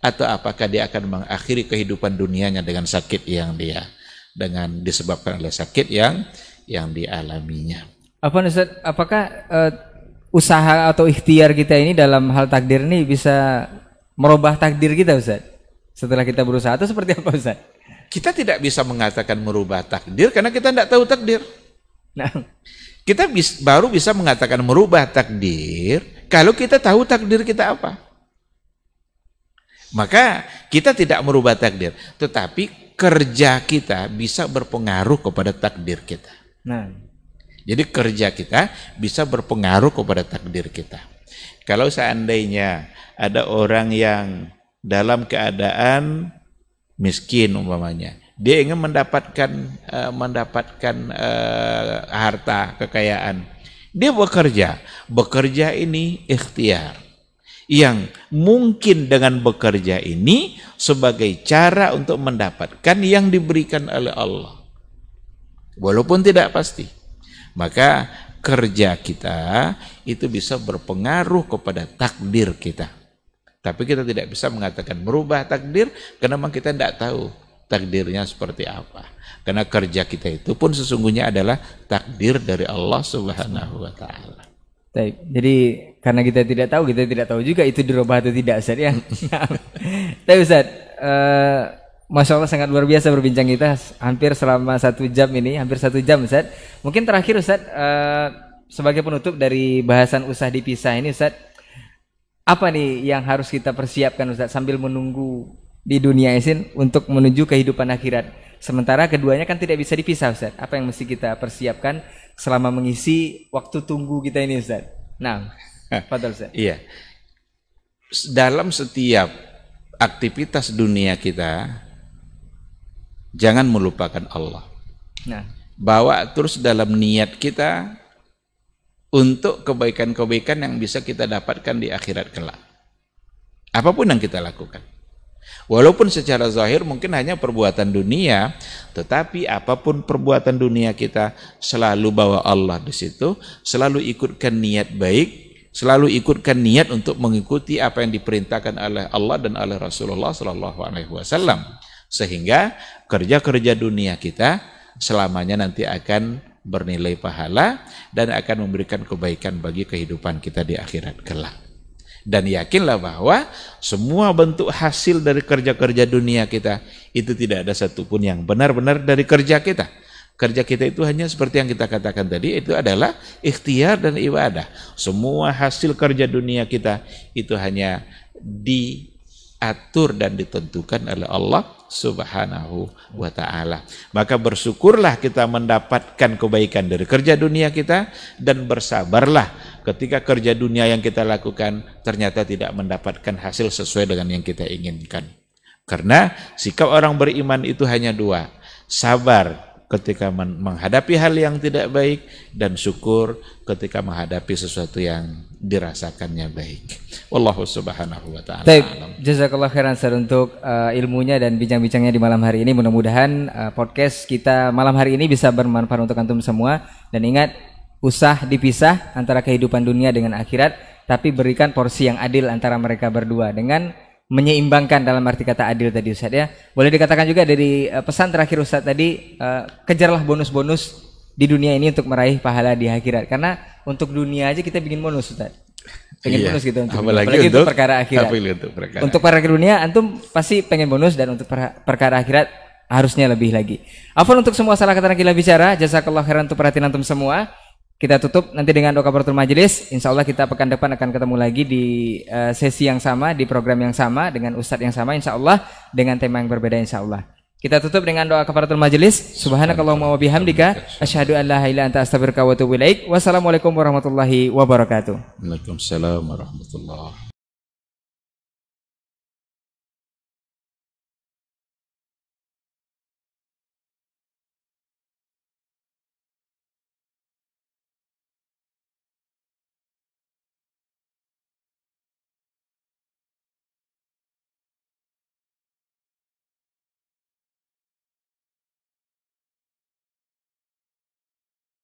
atau apakah dia akan mengakhiri kehidupan dunianya dengan sakit yang dia dengan disebabkan oleh sakit yang yang dialaminya. Apa Ustaz, apakah uh, usaha atau ikhtiar kita ini dalam hal takdir ini bisa merubah takdir kita Ustaz? Setelah kita berusaha atau seperti apa Ustaz? Kita tidak bisa mengatakan merubah takdir karena kita tidak tahu takdir. Nah. Kita bis, baru bisa mengatakan merubah takdir kalau kita tahu takdir kita apa. Maka kita tidak merubah takdir, tetapi kerja kita bisa berpengaruh kepada takdir kita. Nah. Jadi kerja kita bisa berpengaruh kepada takdir kita. Kalau seandainya ada orang yang dalam keadaan miskin umpamanya. Dia ingin mendapatkan uh, mendapatkan uh, harta, kekayaan. Dia bekerja. Bekerja ini ikhtiar. Yang mungkin dengan bekerja ini sebagai cara untuk mendapatkan yang diberikan oleh Allah. Walaupun tidak pasti. Maka kerja kita itu bisa berpengaruh kepada takdir kita. Tapi kita tidak bisa mengatakan merubah takdir karena memang kita tidak tahu takdirnya seperti apa. Karena kerja kita itu pun sesungguhnya adalah takdir dari Allah Subhanahu wa taala. Baik. Jadi karena kita tidak tahu, kita tidak tahu juga itu dirubah atau tidak Ustaz ya. Tapi Ustaz, eh, Masya Allah sangat luar biasa berbincang kita hampir selama satu jam ini, hampir satu jam Ustaz. Mungkin terakhir Ustaz, eh, sebagai penutup dari bahasan usah dipisah ini Ustaz, apa nih yang harus kita persiapkan Ustaz sambil menunggu di dunia izin untuk menuju kehidupan akhirat. Sementara keduanya kan tidak bisa dipisah Ustaz. Apa yang mesti kita persiapkan selama mengisi waktu tunggu kita ini Ustaz? Nah, Fadal Ustaz. Iya. Dalam setiap aktivitas dunia kita jangan melupakan Allah. Nah, bawa terus dalam niat kita untuk kebaikan-kebaikan yang bisa kita dapatkan di akhirat kelak. Apapun yang kita lakukan. Walaupun secara zahir mungkin hanya perbuatan dunia, tetapi apapun perbuatan dunia kita selalu bawa Allah di situ, selalu ikutkan niat baik, selalu ikutkan niat untuk mengikuti apa yang diperintahkan oleh Allah dan oleh Rasulullah Shallallahu Alaihi Wasallam, sehingga kerja-kerja dunia kita selamanya nanti akan bernilai pahala dan akan memberikan kebaikan bagi kehidupan kita di akhirat kelak. Dan yakinlah bahwa semua bentuk hasil dari kerja-kerja dunia kita itu tidak ada satupun yang benar-benar dari kerja kita. Kerja kita itu hanya seperti yang kita katakan tadi itu adalah ikhtiar dan ibadah. Semua hasil kerja dunia kita itu hanya diatur dan ditentukan oleh Allah Subhanahu wa taala. Maka bersyukurlah kita mendapatkan kebaikan dari kerja dunia kita dan bersabarlah ketika kerja dunia yang kita lakukan ternyata tidak mendapatkan hasil sesuai dengan yang kita inginkan. Karena sikap orang beriman itu hanya dua, sabar ketika menghadapi hal yang tidak baik dan syukur ketika menghadapi sesuatu yang dirasakannya baik. Wallahu subhanahu wa taala. Baik, jazakallah khairan sir, untuk uh, ilmunya dan bincang-bincangnya di malam hari ini. Mudah-mudahan uh, podcast kita malam hari ini bisa bermanfaat untuk antum semua dan ingat usah dipisah antara kehidupan dunia dengan akhirat tapi berikan porsi yang adil antara mereka berdua dengan menyeimbangkan dalam arti kata adil tadi Ustaz ya. Boleh dikatakan juga dari eh, pesan terakhir Ustaz tadi eh, kejarlah bonus-bonus di dunia ini untuk meraih pahala di akhirat. Karena untuk dunia aja kita bikin bonus Ustaz. Pengen iya. bonus gitu untuk apalagi, apalagi untuk, untuk perkara akhirat. Untuk perkara. Untuk perkara dunia antum pasti pengen bonus dan untuk perkara akhirat harusnya lebih lagi. Afwan untuk semua salah kata dan gila bicara. jasa khairan untuk perhatian antum semua kita tutup nanti dengan doa kabar majelis. Insya Allah kita pekan depan akan ketemu lagi di eh, sesi yang sama, di program yang sama, dengan ustadz yang sama insya Allah, dengan tema yang berbeda insya Allah. Kita tutup dengan doa kafaratul majelis. Subhanakallahumma wa bihamdika asyhadu an la ilaha illa anta astaghfiruka wa atubu Wassalamualaikum warahmatullahi wabarakatuh. Waalaikumsalam warahmatullahi